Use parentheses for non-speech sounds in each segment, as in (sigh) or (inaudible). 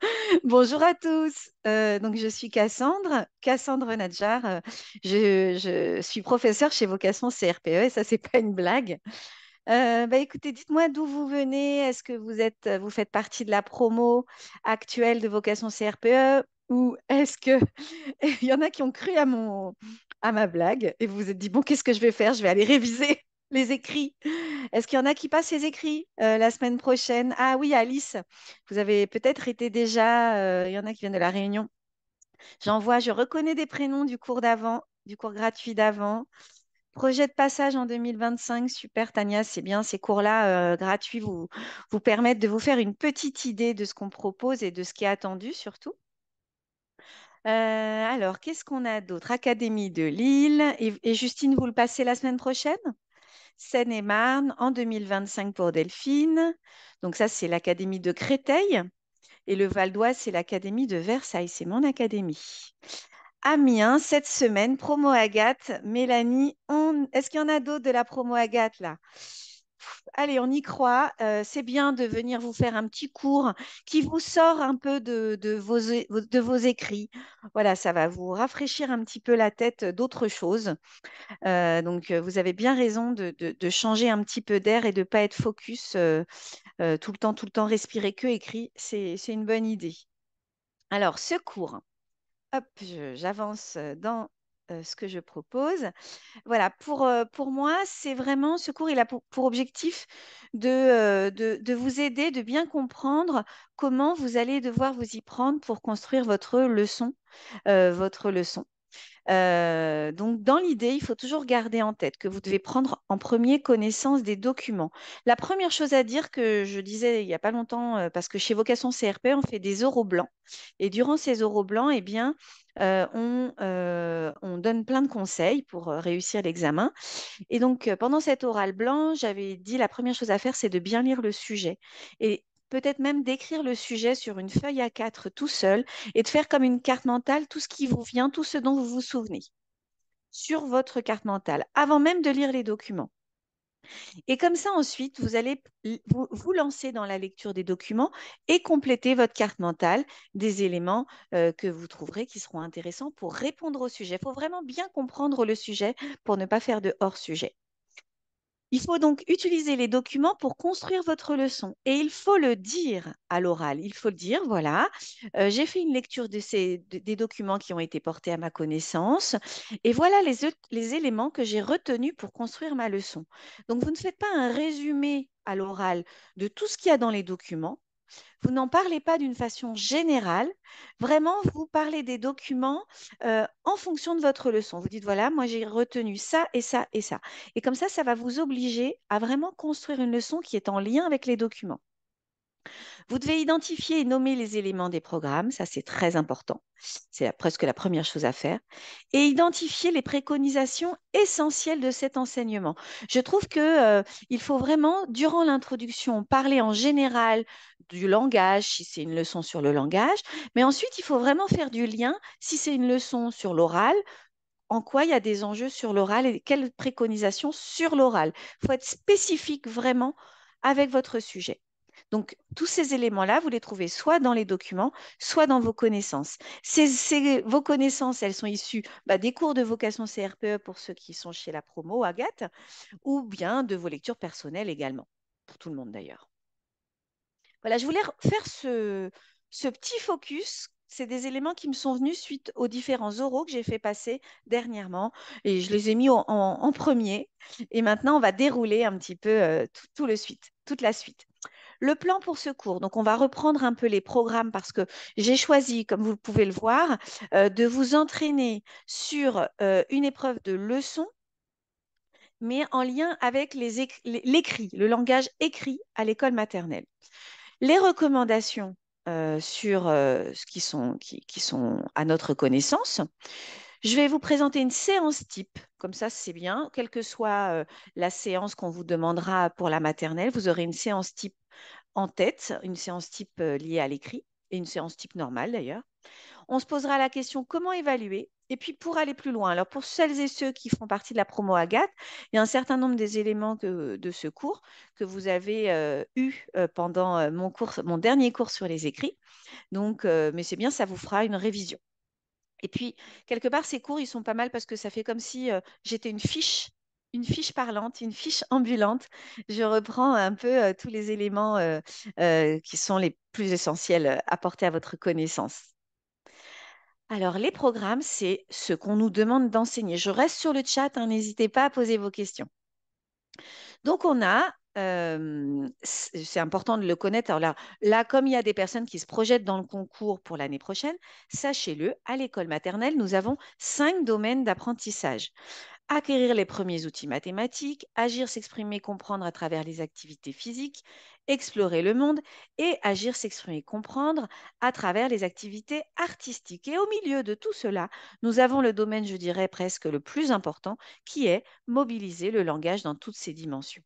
(laughs) Bonjour à tous. Euh, donc je suis Cassandre, Cassandre Nadjar. Euh, je, suis professeure chez Vocation CRPE et ça c'est pas une blague. Euh, bah, écoutez, dites-moi d'où vous venez. Est-ce que vous êtes, vous faites partie de la promo actuelle de Vocation CRPE ou est-ce que (laughs) il y en a qui ont cru à mon à ma blague et vous vous êtes dit bon qu'est-ce que je vais faire Je vais aller réviser les écrits. Est-ce qu'il y en a qui passent les écrits euh, la semaine prochaine Ah oui, Alice, vous avez peut-être été déjà, euh, il y en a qui viennent de la Réunion. J'en vois, je reconnais des prénoms du cours d'avant, du cours gratuit d'avant. Projet de passage en 2025, super Tania, c'est bien, ces cours-là euh, gratuits vous, vous permettent de vous faire une petite idée de ce qu'on propose et de ce qui est attendu surtout. alors, qu'est-ce qu'on a d'autre Académie de Lille. et, Justine, vous le passez la semaine prochaine Seine-et-Marne en 2025 pour Delphine. Donc ça, c'est l'Académie de Créteil. Et le Val d'Oise, c'est l'Académie de Versailles. C'est mon académie. Amiens, cette semaine, promo Agathe. Mélanie, est-ce qu'il y en a d'autres de la promo Agathe là allez, on y croit. Euh, c'est bien de venir vous faire un petit cours qui vous sort un peu de, vos, de vos écrits. Voilà, ça va vous rafraîchir un petit peu la tête d'autre chose. Euh, donc, euh, vous avez bien raison de, changer un petit peu d'air et de ne pas être focus tout le temps, tout le temps, respirer que écrit. C'est une bonne idée. Alors, ce cours. Hop, j'avance dans euh, ce que je propose. Voilà, pour, euh, pour moi, c'est vraiment ce cours, il a pour, objectif de, euh, de, de, vous aider, de bien comprendre comment vous allez devoir vous y prendre pour construire votre leçon, votre leçon. Euh, donc, dans l'idée, il faut toujours garder en tête que vous devez prendre en premier connaissance des documents. La première chose à dire que je disais il n'y a pas longtemps, euh, parce que chez Vocation CRP, on fait des oraux blancs. Et durant ces oraux blancs, eh bien, euh, on, donne plein de conseils pour réussir l'examen. Et donc, pendant cet oral blanc, j'avais dit la première chose à faire, c'est de bien lire le sujet. Et peut-être même d'écrire le sujet sur une feuille à 4 tout seul et de faire comme une carte mentale tout ce qui vous vient, tout ce dont vous vous souvenez sur votre carte mentale avant même de lire les documents. Et comme ça, ensuite, vous allez vous, lancer dans la lecture des documents et compléter votre carte mentale des éléments euh, que vous trouverez qui seront intéressants pour répondre au sujet. Il faut vraiment bien comprendre le sujet pour ne pas faire de hors-sujet. Il faut donc utiliser les documents pour construire votre leçon. Et il faut le dire à l'oral. Il faut le dire, voilà, euh, j'ai fait une lecture de ces, des documents qui ont été portés à ma connaissance. Et voilà les, les éléments que j'ai retenus pour construire ma leçon. Donc, vous ne faites pas un résumé à l'oral de tout ce qu'il y a dans les documents. Vous n'en parlez pas d'une façon générale. Vraiment, vous parlez des documents euh, en fonction de votre leçon. Vous dites, voilà, moi j'ai retenu ça et ça et ça. Et comme ça, ça va vous obliger à vraiment construire une leçon qui est en lien avec les documents. Vous devez identifier et nommer les éléments des programmes, ça c'est très important, c'est presque la première chose à faire, et identifier les préconisations essentielles de cet enseignement. Je trouve qu'il euh, faut vraiment, durant l'introduction, parler en général du langage, si c'est une leçon sur le langage, mais ensuite il faut vraiment faire du lien, si c'est une leçon sur l'oral, en quoi il y a des enjeux sur l'oral et quelles préconisations sur l'oral. Il faut être spécifique vraiment avec votre sujet. Donc, tous ces éléments-là, vous les trouvez soit dans les documents, soit dans vos connaissances. Ces, vos connaissances, elles sont issues bah, des cours de vocation CRPE pour ceux qui sont chez la promo, Agathe, ou bien de vos lectures personnelles également, pour tout le monde d'ailleurs. Voilà, je voulais faire ce, petit focus c'est des éléments qui me sont venus suite aux différents oraux que j'ai fait passer dernièrement et je les ai mis en, premier. Et maintenant, on va dérouler un petit peu euh, tout le suite, toute la suite. Le plan pour ce cours, donc on va reprendre un peu les programmes parce que j'ai choisi, comme vous pouvez le voir, euh, de vous entraîner sur euh, une épreuve de leçon mais en lien avec l'écrit, le langage écrit à l'école maternelle. Les recommandations euh, sur ce qui sont, à notre connaissance, je vais vous présenter une séance type, comme ça c'est bien, quelle que soit la séance qu'on vous demandera pour la maternelle, vous aurez une séance type en tête, une séance type euh, liée à l'écrit et une séance type normale d'ailleurs. On se posera la question comment évaluer et puis pour aller plus loin, alors pour celles et ceux qui font partie de la promo Agathe, il y a un certain nombre des éléments de ce cours que vous avez euh, eu euh, pendant mon, mon dernier cours sur les écrits. Donc, mais c'est bien, ça vous fera une révision. Et puis, quelque part, ces cours, ils sont pas mal parce que ça fait comme si j'étais une fiche une fiche parlante, une fiche ambulante. Je reprends un peu tous les éléments qui sont les plus essentiels porter à votre connaissance. Alors, les programmes, c'est ce qu'on nous demande d'enseigner. Je reste sur le chat, hein, n'hésitez pas à poser vos questions. Donc, on a, c'est important de le connaître. Alors là, comme il y a des personnes qui se projettent dans le concours pour l'année prochaine, sachez-le, à l'école maternelle, nous avons cinq domaines d'apprentissage acquérir les premiers outils mathématiques, agir, s'exprimer, comprendre à travers les activités physiques, explorer le monde et agir, s'exprimer, comprendre à travers les activités artistiques. Et au milieu de tout cela, nous avons le domaine, je dirais presque le plus important, qui est mobiliser le langage dans toutes ses dimensions.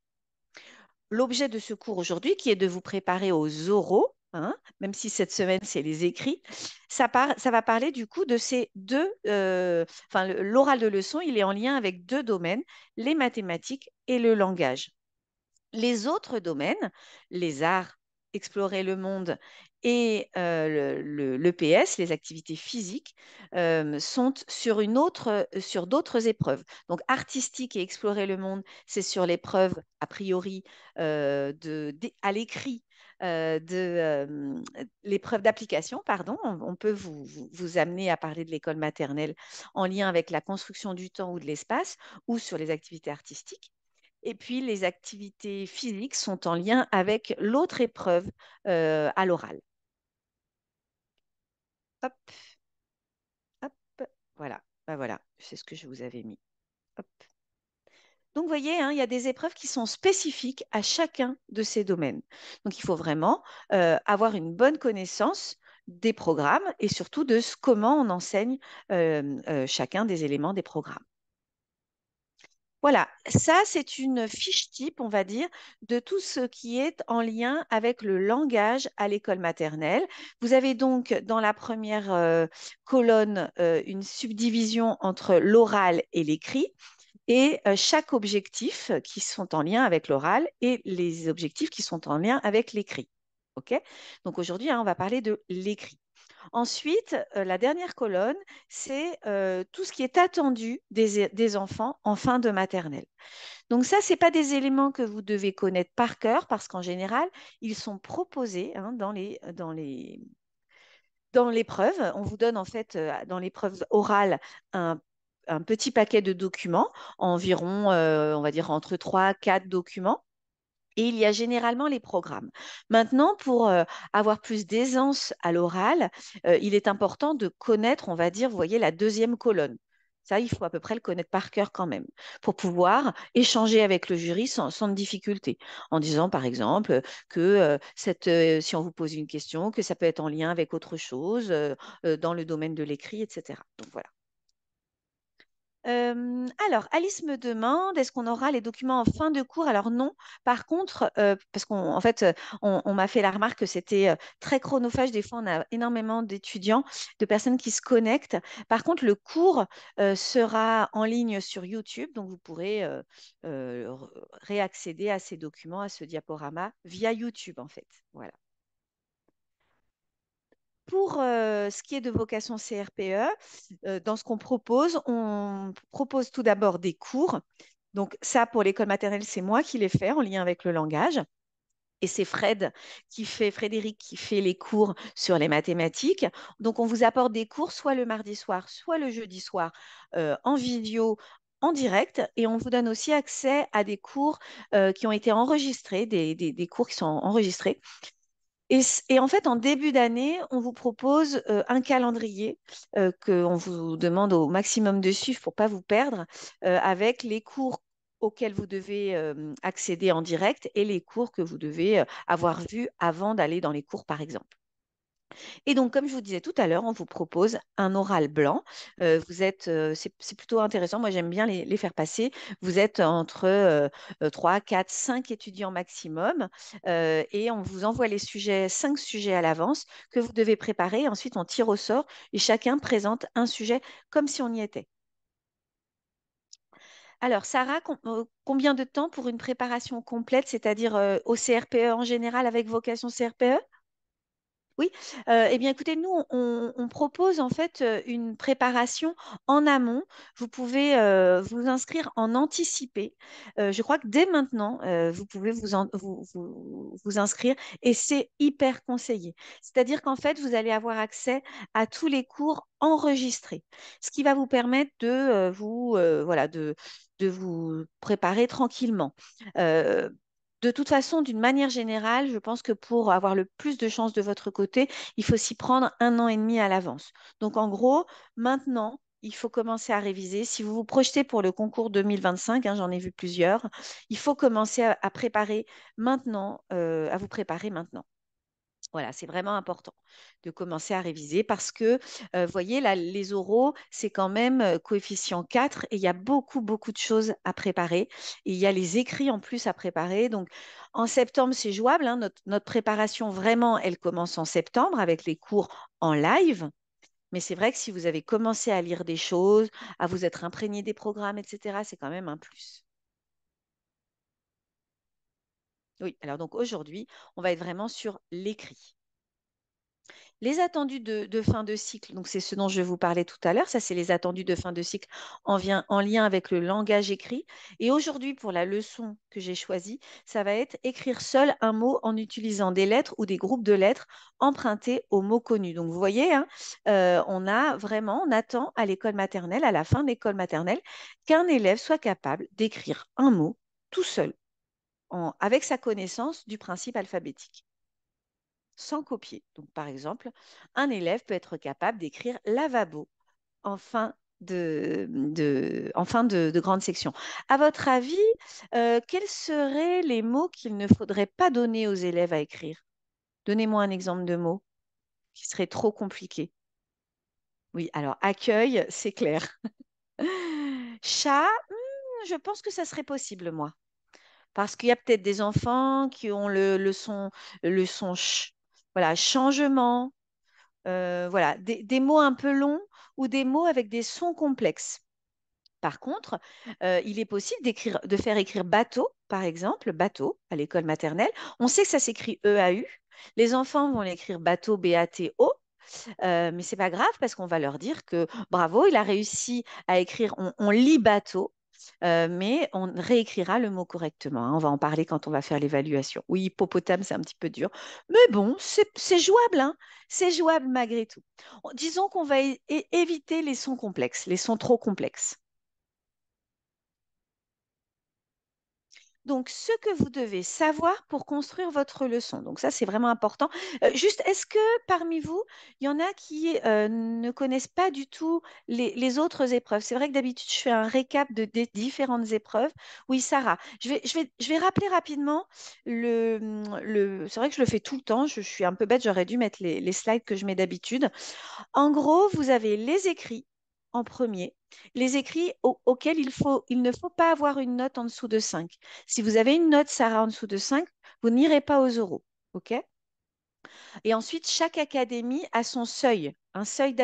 L'objet de ce cours aujourd'hui, qui est de vous préparer aux oraux, Hein, même si cette semaine c'est les écrits, ça, va parler du coup de ces deux, euh, enfin l'oral de leçon, il est en lien avec deux domaines, les mathématiques et le langage. Les autres domaines, les arts, explorer le monde et euh, le, l'EPS, les activités physiques, euh, sont sur, sur d'autres épreuves. Donc artistique et explorer le monde, c'est sur l'épreuve a priori de, à l'écrit euh, de euh, l'épreuve d'application, pardon. On, peut vous, amener à parler de l'école maternelle en lien avec la construction du temps ou de l'espace ou sur les activités artistiques. Et puis, les activités physiques sont en lien avec l'autre épreuve euh, à l'oral. Hop, hop, voilà, ben voilà, c'est ce que je vous avais mis. Hop. Donc, vous voyez, hein, il y a des épreuves qui sont spécifiques à chacun de ces domaines. Donc, il faut vraiment euh, avoir une bonne connaissance des programmes et surtout de comment on enseigne euh, euh, chacun des éléments des programmes. Voilà, ça c'est une fiche type, on va dire, de tout ce qui est en lien avec le langage à l'école maternelle. Vous avez donc dans la première colonne une subdivision entre l'oral et l'écrit et chaque objectif qui sont en lien avec l'oral et les objectifs qui sont en lien avec l'écrit. Donc aujourd'hui, hein, on va parler de l'écrit. Ensuite, la dernière colonne, c'est tout ce qui est attendu des, enfants en fin de maternelle. Donc ça, ce n'est pas des éléments que vous devez connaître par cœur, parce qu'en général, ils sont proposés hein, dans les, dans les dans l'épreuve, on vous donne en fait dans l'épreuve orale un un petit paquet de documents, environ, euh, on va dire, entre 3 quatre 4 documents. Et il y a généralement les programmes. Maintenant, pour euh, avoir plus d'aisance à l'oral, euh, il est important de connaître, on va dire, vous voyez, la deuxième colonne. Ça, il faut à peu près le connaître par cœur quand même, pour pouvoir échanger avec le jury sans, sans difficulté, en disant par exemple que cette, si on vous pose une question, que ça peut être en lien avec autre chose dans le domaine de l'écrit, etc. Donc voilà alors, Alice me demande, est-ce qu'on aura les documents en fin de cours Alors non. Par contre, parce qu'en fait, on, m'a fait la remarque que c'était très chronophage. Des fois, on a énormément d'étudiants, de personnes qui se connectent. Par contre, le cours sera en ligne sur YouTube, donc vous pourrez réaccéder à ces documents, à ce diaporama via YouTube, en fait. Voilà pour ce qui est de vocation CRPE, dans ce qu'on propose, on propose tout d'abord des cours. Donc ça, pour l'école maternelle, c'est moi qui les fais en lien avec le langage. Et c'est Fred qui fait, Frédéric qui fait les cours sur les mathématiques. Donc on vous apporte des cours soit le mardi soir, soit le jeudi soir en vidéo, en direct et on vous donne aussi accès à des cours qui ont été enregistrés, des, cours qui sont enregistrés et, en fait, en début d'année, on vous propose euh, un calendrier euh, qu'on vous demande au maximum de suivre pour ne pas vous perdre, euh, avec les cours auxquels vous devez accéder en direct et les cours que vous devez avoir vus avant d'aller dans les cours, par exemple. Et donc, comme je vous disais tout à l'heure, on vous propose un oral blanc. Euh, euh, c'est, plutôt intéressant. Moi, j'aime bien les, faire passer. Vous êtes entre 3, 4, 5 étudiants maximum euh, et on vous envoie les sujets, 5 sujets à l'avance que vous devez préparer. Ensuite, on tire au sort et chacun présente un sujet comme si on y était. Alors, Sarah, combien de temps pour une préparation complète, c'est-à-dire au CRPE en général avec vocation CRPE oui, eh bien écoutez, nous, on, propose en fait une préparation en amont. Vous pouvez vous inscrire en anticipé. je crois que dès maintenant, vous pouvez vous, vous, inscrire et c'est hyper conseillé. C'est-à-dire qu'en fait, vous allez avoir accès à tous les cours enregistrés, ce qui va vous permettre de vous, voilà, de, de vous préparer tranquillement de toute façon, d'une manière générale, je pense que pour avoir le plus de chances de votre côté, il faut s'y prendre un an et demi à l'avance. Donc en gros, maintenant, il faut commencer à réviser. Si vous vous projetez pour le concours 2025, hein, j'en ai vu plusieurs, il faut commencer à, préparer maintenant, euh, à vous préparer maintenant. Voilà, c'est vraiment important de commencer à réviser parce que, vous euh, voyez, là, les oraux, c'est quand même euh, coefficient 4 et il y a beaucoup, beaucoup de choses à préparer. Et il y a les écrits en plus à préparer. Donc, en septembre, c'est jouable. Hein, notre préparation, vraiment, elle commence en septembre avec les cours en live. Mais c'est vrai que si vous avez commencé à lire des choses, à vous être imprégné des programmes, etc., c'est quand même un plus. Oui, alors donc aujourd'hui, on va être vraiment sur l'écrit. Les attendus de, fin de cycle, donc c'est ce dont je vous parlais tout à l'heure, ça c'est les attendus de fin de cycle en, vient, en lien avec le langage écrit. Et aujourd'hui, pour la leçon que j'ai choisie, ça va être écrire seul un mot en utilisant des lettres ou des groupes de lettres empruntés aux mots connus. Donc vous voyez, hein, euh, on a vraiment, on attend à l'école maternelle, à la fin de l'école maternelle, qu'un élève soit capable d'écrire un mot tout seul avec sa connaissance du principe alphabétique, sans copier. Donc, par exemple, un élève peut être capable d'écrire lavabo en fin de, de, grande section. À votre avis, euh, quels seraient les mots qu'il ne faudrait pas donner aux élèves à écrire Donnez-moi un exemple de mot qui serait trop compliqué. Oui, alors accueil, c'est clair. (laughs) Chat, hmm, je pense que ça serait possible, moi parce qu'il y a peut-être des enfants qui ont le, son, le son voilà, changement, euh, voilà, des, mots un peu longs ou des mots avec des sons complexes. Par contre, euh, il est possible d'écrire, de faire écrire bateau, par exemple, bateau à l'école maternelle. On sait que ça s'écrit e-a-u. Les enfants vont l'écrire bateau, B-A-T-O. Euh, mais c'est pas grave parce qu'on va leur dire que bravo, il a réussi à écrire, on lit bateau, euh, mais on réécrira le mot correctement. Hein. On va en parler quand on va faire l'évaluation. Oui, hippopotame, c'est un petit peu dur, mais bon, c'est jouable, hein. c'est jouable malgré tout. Disons qu'on va éviter les sons complexes, les sons trop complexes. Donc, ce que vous devez savoir pour construire votre leçon. Donc, ça, c'est vraiment important. Euh, juste, est-ce que parmi vous, il y en a qui euh, ne connaissent pas du tout les, autres épreuves C'est vrai que d'habitude, je fais un récap de, différentes épreuves. Oui, Sarah, je vais, rappeler rapidement. Le, C'est vrai que je le fais tout le temps. Je, suis un peu bête, j'aurais dû mettre les slides que je mets d'habitude. En gros, vous avez les écrits en premier les écrits auxquels il, ne faut pas avoir une note en dessous de 5. Si vous avez une note, Sarah, en dessous de 5, vous n'irez pas aux euros. OK et ensuite, chaque académie a son seuil, un seuil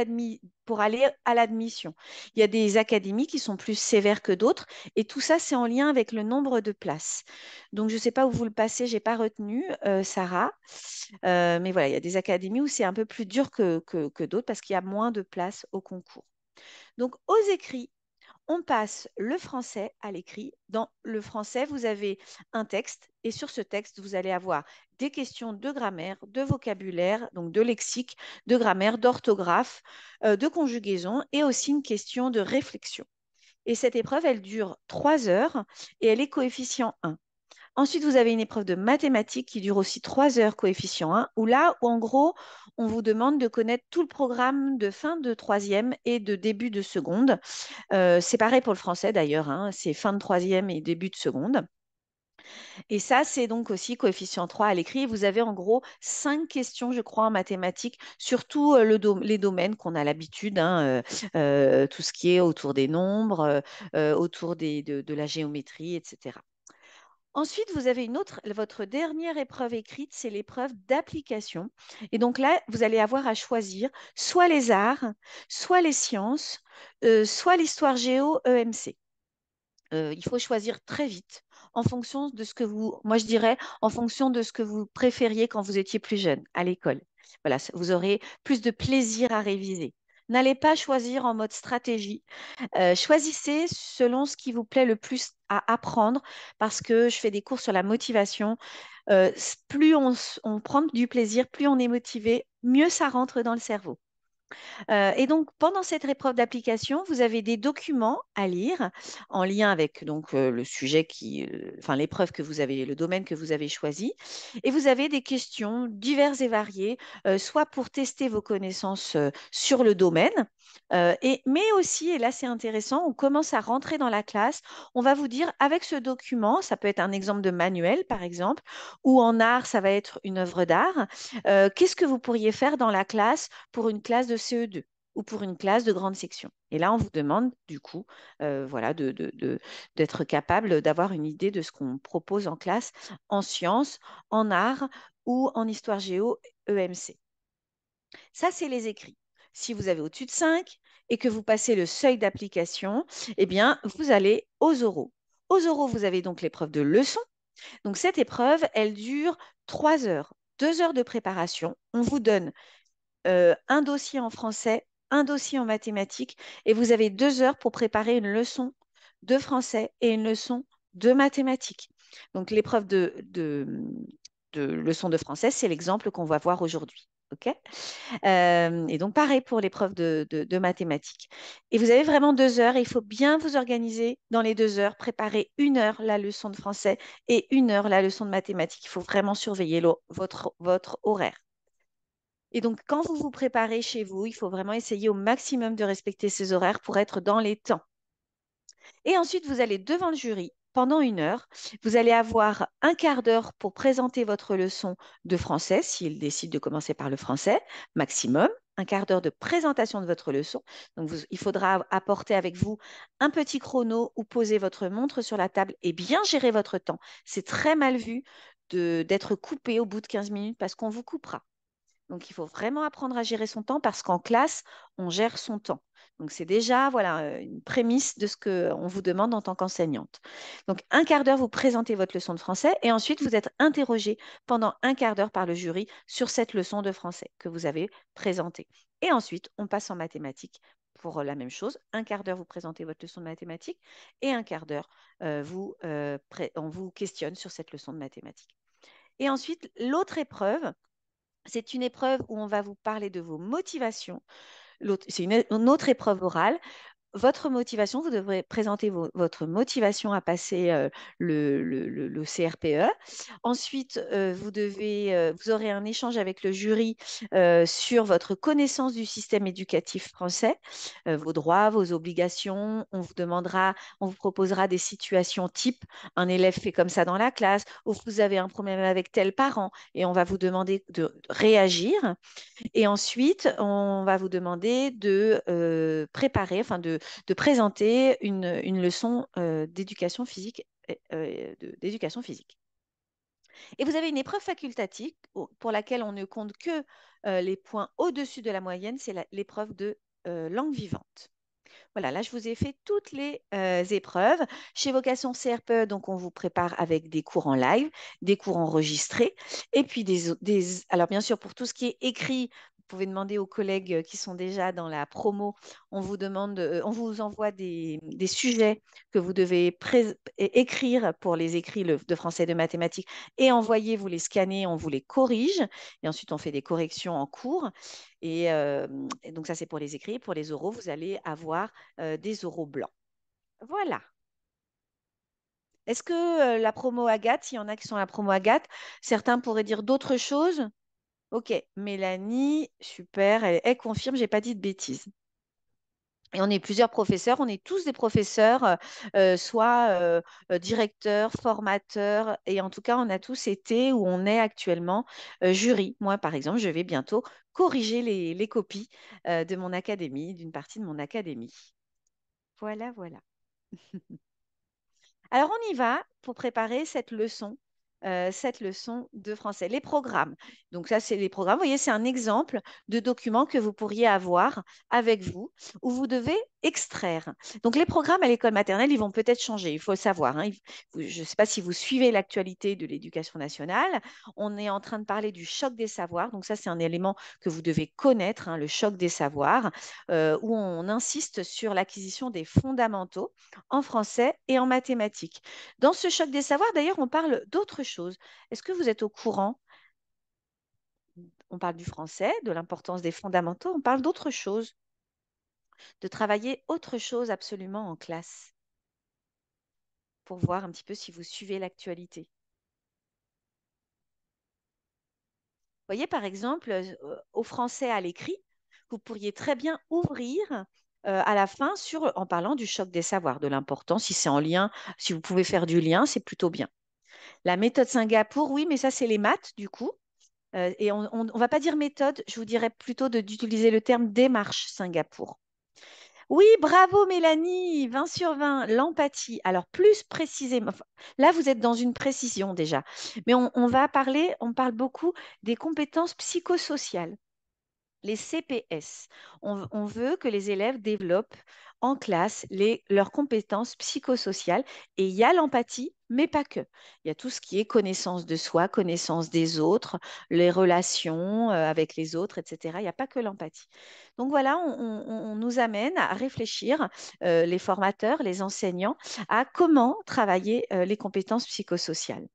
pour aller à l'admission. Il y a des académies qui sont plus sévères que d'autres, et tout ça, c'est en lien avec le nombre de places. Donc, je ne sais pas où vous le passez, je n'ai pas retenu, euh, Sarah. Euh, mais voilà, il y a des académies où c'est un peu plus dur que d'autres parce qu'il y a moins de places au concours. Donc, aux écrits, on passe le français à l'écrit. Dans le français, vous avez un texte et sur ce texte, vous allez avoir des questions de grammaire, de vocabulaire, donc de lexique, de grammaire, d'orthographe, euh, de conjugaison et aussi une question de réflexion. Et cette épreuve, elle dure trois heures et elle est coefficient 1. Ensuite, vous avez une épreuve de mathématiques qui dure aussi trois heures, coefficient 1, où là, où en gros, on vous demande de connaître tout le programme de fin de troisième et de début de seconde. Euh, c'est pareil pour le français d'ailleurs, hein. c'est fin de troisième et début de seconde. Et ça, c'est donc aussi coefficient 3 à l'écrit. Vous avez en gros cinq questions, je crois, en mathématiques, surtout euh, le les domaines qu'on a l'habitude, hein, euh, tout ce qui est autour des nombres, autour de, la géométrie, etc. Ensuite, vous avez une autre, votre dernière épreuve écrite, c'est l'épreuve d'application. Et donc là, vous allez avoir à choisir soit les arts, soit les sciences, euh, soit l'histoire géo EMC. Euh, il faut choisir très vite en fonction de ce que vous, moi je dirais, en fonction de ce que vous préfériez quand vous étiez plus jeune à l'école. Voilà, vous aurez plus de plaisir à réviser. N'allez pas choisir en mode stratégie. Euh, choisissez selon ce qui vous plaît le plus à apprendre, parce que je fais des cours sur la motivation. Euh, plus on prend du plaisir, plus on est motivé, mieux ça rentre dans le cerveau et donc, pendant cette épreuve d'application, vous avez des documents à lire en lien avec donc, le sujet qui, enfin l'épreuve que vous avez, le domaine que vous avez choisi. Et vous avez des questions diverses et variées, soit pour tester vos connaissances sur le domaine, et, mais aussi, et là c'est intéressant, on commence à rentrer dans la classe, on va vous dire avec ce document, ça peut être un exemple de manuel par exemple, ou en art, ça va être une œuvre d'art, qu'est-ce que vous pourriez faire dans la classe pour une classe de CE2 ou pour une classe de grande section. Et là, on vous demande, du coup, euh, voilà, d'être capable d'avoir une idée de ce qu'on propose en classe en sciences, en arts ou en histoire géo EMC. Ça, c'est les écrits. Si vous avez au-dessus de 5 et que vous passez le seuil d'application, eh bien, vous allez aux oraux. Aux oraux, vous avez donc l'épreuve de leçon. Donc, cette épreuve, elle dure 3 heures, 2 heures de préparation. On vous donne euh, un dossier en français, un dossier en mathématiques, et vous avez deux heures pour préparer une leçon de français et une leçon de mathématiques. Donc l'épreuve de, de, leçon de français, c'est l'exemple qu'on va voir aujourd'hui. Euh, et donc pareil pour l'épreuve de, de, mathématiques. Et vous avez vraiment deux heures, il faut bien vous organiser dans les deux heures, préparer une heure la leçon de français et une heure la leçon de mathématiques. Il faut vraiment surveiller votre, votre horaire. Et donc, quand vous vous préparez chez vous, il faut vraiment essayer au maximum de respecter ces horaires pour être dans les temps. Et ensuite, vous allez devant le jury pendant une heure. Vous allez avoir un quart d'heure pour présenter votre leçon de français, s'il décide de commencer par le français, maximum. Un quart d'heure de présentation de votre leçon. Donc, il faudra apporter avec vous un petit chrono ou poser votre montre sur la table et bien gérer votre temps. C'est très mal vu d'être coupé au bout de 15 minutes parce qu'on vous coupera. Donc, il faut vraiment apprendre à gérer son temps parce qu'en classe, on gère son temps. Donc, c'est déjà voilà, euh, une prémisse de ce qu'on euh, vous demande en tant qu'enseignante. Donc, un quart d'heure, vous présentez votre leçon de français et ensuite, vous êtes interrogé pendant un quart d'heure par le jury sur cette leçon de français que vous avez présentée. Et ensuite, on passe en mathématiques pour euh, la même chose. Un quart d'heure, vous présentez votre leçon de mathématiques et un quart d'heure, on vous questionne sur cette leçon de mathématiques. Et ensuite, l'autre épreuve, c'est une épreuve où on va vous parler de vos motivations. C'est une, autre épreuve orale votre motivation, vous devrez présenter votre motivation à passer euh, le, CRPE. E. Ensuite, euh, vous, devez, euh, vous aurez un échange avec le jury sur votre connaissance du système éducatif français, vos droits, vos obligations. On vous demandera, on vous proposera des situations type un élève fait comme ça dans la classe, ou vous avez un problème avec tel parent, et on va vous demander de réagir. Et ensuite, on va vous demander de préparer, enfin de de, présenter une, leçon euh, d'éducation physique, euh, euh, d'éducation physique. Et vous avez une épreuve facultative pour laquelle on ne compte que les points au-dessus de la moyenne, c'est l'épreuve de langue vivante. Voilà, là, je vous ai fait toutes les épreuves. Chez Vocation CRPE, donc, on vous prépare avec des cours en live, des cours enregistrés, et puis des, Alors, bien sûr, pour tout ce qui est écrit, vous pouvez demander aux collègues euh, qui sont déjà dans la promo. On vous demande, euh, on vous envoie des, sujets que vous devez écrire pour les écrits de français et de mathématiques et envoyer, vous les scannez, on vous les corrige et ensuite on fait des corrections en cours. Et, euh, donc ça c'est pour les écrits. Pour les oraux, vous allez avoir des oraux blancs. Voilà. Est-ce que la promo Agathe, s'il y en a qui sont à la promo Agathe, certains pourraient dire d'autres choses Ok, Mélanie, super, elle, confirme, confirme, j'ai pas dit de bêtises. Et on est plusieurs professeurs, on est tous des professeurs, euh, euh, soit euh, directeurs, formateurs, et en tout cas, on a tous été ou on est actuellement jury. Moi, par exemple, je vais bientôt corriger les copies de mon académie, d'une partie de mon académie. Voilà, voilà. (laughs) Alors, on y va pour préparer cette leçon euh, cette leçon de français. Les programmes. Donc ça, c'est les programmes. Vous voyez, c'est un exemple de document que vous pourriez avoir avec vous où vous devez extraire. Donc les programmes à l'école maternelle, ils vont peut-être changer. Il faut le savoir. Hein. Je ne sais pas si vous suivez l'actualité de l'éducation nationale. On est en train de parler du choc des savoirs. Donc ça, c'est un élément que vous devez connaître, hein, le choc des savoirs, euh, où on insiste sur l'acquisition des fondamentaux en français et en mathématiques. Dans ce choc des savoirs, d'ailleurs, on parle d'autres est-ce que vous êtes au courant On parle du français, de l'importance des fondamentaux, on parle d'autre chose, de travailler autre chose absolument en classe pour voir un petit peu si vous suivez l'actualité. voyez, par exemple, euh, au français à l'écrit, vous pourriez très bien ouvrir euh, à la fin sur, en parlant du choc des savoirs, de l'importance. Si c'est en lien, si vous pouvez faire du lien, c'est plutôt bien. La méthode Singapour, oui, mais ça, c'est les maths, du coup. Euh, et on ne va pas dire méthode, je vous dirais plutôt d'utiliser le terme démarche Singapour. Oui, bravo Mélanie, 20 sur 20, l'empathie. Alors plus précisément, là vous êtes dans une précision déjà, mais on, va parler, on parle beaucoup des compétences psychosociales les CPS. On, veut que les élèves développent en classe leurs compétences psychosociales et il y a l'empathie mais pas que. Il y a tout ce qui est connaissance de soi, connaissance des autres, les relations euh, avec les autres, etc. Il n'y a pas que l'empathie. Donc voilà, on, nous amène à réfléchir, euh, les formateurs, les enseignants, à comment travailler euh, les compétences psychosociales.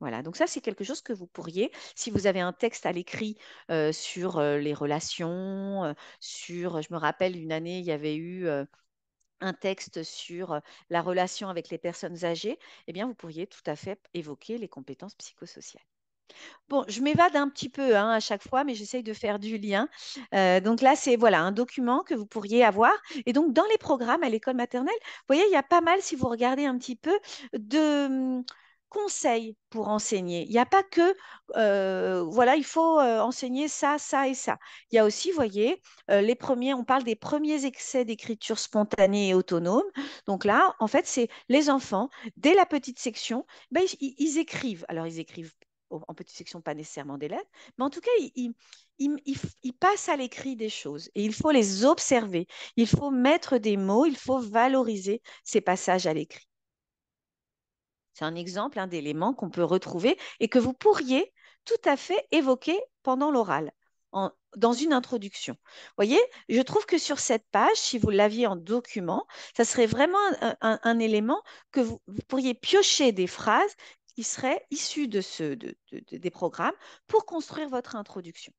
Voilà, donc ça c'est quelque chose que vous pourriez, si vous avez un texte à l'écrit sur les relations, sur, je me rappelle une année, il y avait eu un texte sur la relation avec les personnes âgées, eh bien, vous pourriez tout à fait évoquer les compétences psychosociales. Bon, je m'évade un petit peu hein, à chaque fois, mais j'essaye de faire du lien. donc là, c'est voilà un document que vous pourriez avoir. Et donc dans les programmes à l'école maternelle, vous voyez, il y a pas mal, si vous regardez un petit peu, de mmh, conseils pour enseigner. Il n'y a pas que, euh, voilà, il faut euh, enseigner ça, ça et ça. Il y a aussi, vous voyez, euh, les premiers, on parle des premiers excès d'écriture spontanée et autonome. Donc là, en fait, c'est les enfants, dès la petite section, ben, ils, écrivent. Alors, ils écrivent en petite section, pas nécessairement des lettres, mais en tout cas, ils passent à l'écrit des choses et il faut les observer. Il faut mettre des mots, il faut valoriser ces passages à l'écrit. C'est un exemple, un hein, d'éléments qu'on peut retrouver et que vous pourriez tout à fait évoquer pendant l'oral. dans une introduction. Vous voyez, je trouve que sur cette page, si vous l'aviez en document, ça serait vraiment un, élément que vous, pourriez piocher des phrases qui seraient issues de, des programmes pour construire votre introduction.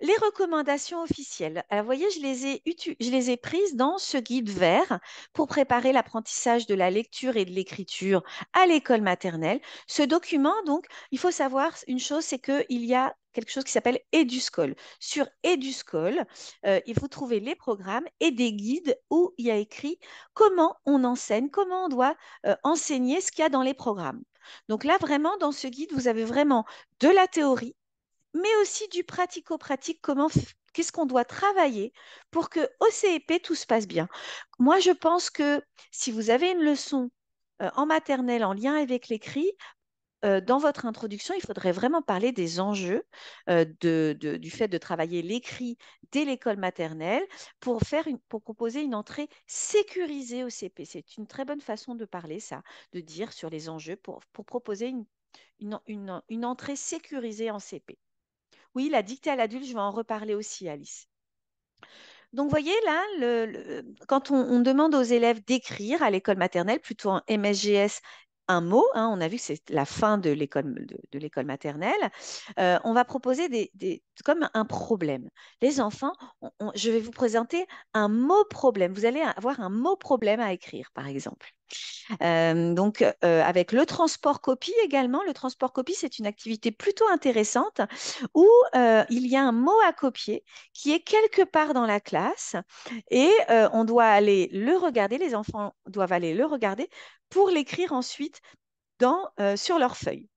Les recommandations officielles. Alors, vous voyez, je les, ai je les ai prises dans ce guide vert pour préparer l'apprentissage de la lecture et de l'écriture à l'école maternelle. Ce document, donc, il faut savoir une chose, c'est qu'il y a quelque chose qui s'appelle EduScol. Sur EduScol, euh, il faut trouver les programmes et des guides où il y a écrit comment on enseigne, comment on doit euh, enseigner ce qu'il y a dans les programmes. Donc là, vraiment, dans ce guide, vous avez vraiment de la théorie mais aussi du pratico-pratique, comment qu'est-ce qu'on doit travailler pour que au CEP tout se passe bien. Moi, je pense que si vous avez une leçon euh, en maternelle en lien avec l'écrit, euh, dans votre introduction, il faudrait vraiment parler des enjeux euh, de, du fait de travailler l'écrit dès l'école maternelle pour, faire pour proposer une entrée sécurisée au CP. E C'est une très bonne façon de parler ça, de dire sur les enjeux pour, proposer une, une, une entrée sécurisée en CP. E oui, la dictée à l'adulte, je vais en reparler aussi, Alice. Donc, vous voyez, là, quand on, demande aux élèves d'écrire à l'école maternelle, plutôt en MSGS, un mot, hein, on a vu que c'est la fin de l'école, maternelle, euh, on va proposer comme un problème. Les enfants, je vais vous présenter un mot problème. Vous allez avoir un mot problème à écrire, par exemple donc, avec le transport copie également, le transport copie, c'est une activité plutôt intéressante où il y a un mot à copier qui est quelque part dans la classe et on doit aller le regarder, les enfants doivent aller le regarder pour l'écrire ensuite dans, sur leur feuille.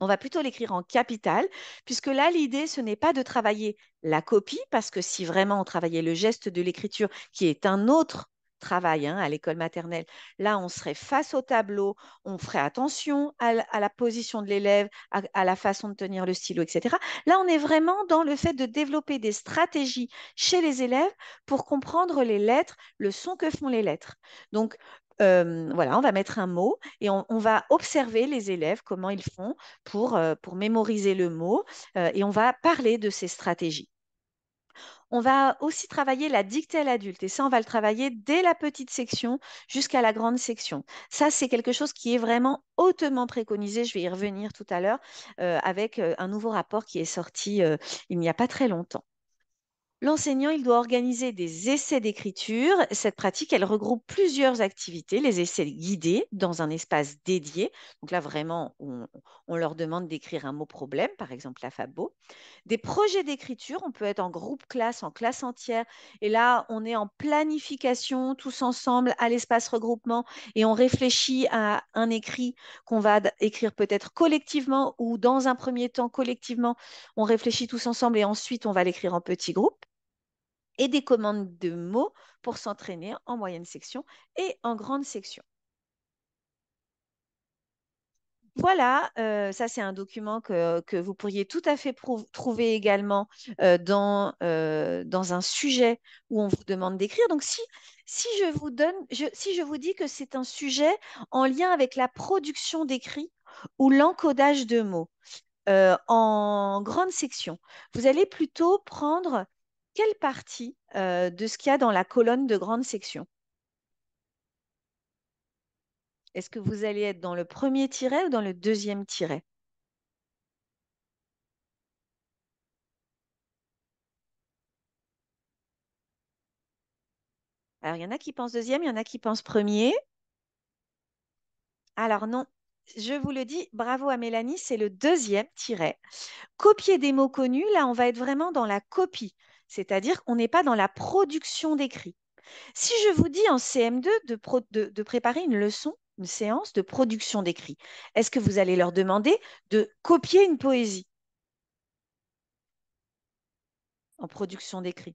On va plutôt l'écrire en capital, puisque là, l'idée, ce n'est pas de travailler la copie, parce que si vraiment on travaillait le geste de l'écriture, qui est un autre travail hein, à l'école maternelle. Là, on serait face au tableau, on ferait attention à, la position de l'élève, à, la façon de tenir le stylo, etc. Là, on est vraiment dans le fait de développer des stratégies chez les élèves pour comprendre les lettres, le son que font les lettres. Donc, euh, voilà, on va mettre un mot et on, va observer les élèves, comment ils font pour, euh, pour mémoriser le mot, euh, et on va parler de ces stratégies. On va aussi travailler la dictée à l'adulte et ça, on va le travailler dès la petite section jusqu'à la grande section. Ça, c'est quelque chose qui est vraiment hautement préconisé. Je vais y revenir tout à l'heure euh, avec euh, un nouveau rapport qui est sorti euh, il n'y a pas très longtemps. L'enseignant, il doit organiser des essais d'écriture. Cette pratique, elle regroupe plusieurs activités, les essais guidés dans un espace dédié. Donc là, vraiment, on, on leur demande d'écrire un mot problème, par exemple la FABO. Des projets d'écriture, on peut être en groupe classe, en classe entière. Et là, on est en planification tous ensemble à l'espace regroupement et on réfléchit à un écrit qu'on va écrire peut-être collectivement ou dans un premier temps collectivement. On réfléchit tous ensemble et ensuite, on va l'écrire en petits groupes et des commandes de mots pour s'entraîner en moyenne section et en grande section. Voilà, euh, ça c'est un document que, vous pourriez tout à fait trouver également euh, dans, euh, dans, un sujet où on vous demande d'écrire. Donc si, si, je vous donne, si je vous dis que c'est un sujet en lien avec la production d'écrit ou l'encodage de mots en grande section, vous allez plutôt prendre quelle partie euh, de ce qu'il y a dans la colonne de grande section Est-ce que vous allez être dans le premier tiret ou dans le deuxième tiret Alors, il y en a qui pensent deuxième, il y en a qui pensent premier. Alors non, je vous le dis, bravo à Mélanie, c'est le deuxième tiret. Copier des mots connus, là, on va être vraiment dans la copie c'est-à-dire qu'on n'est pas dans la production d'écrit. Si je vous dis en CM2 de, préparer une leçon, une séance de production d'écrit, est-ce que vous allez leur demander de copier une poésie en production d'écrit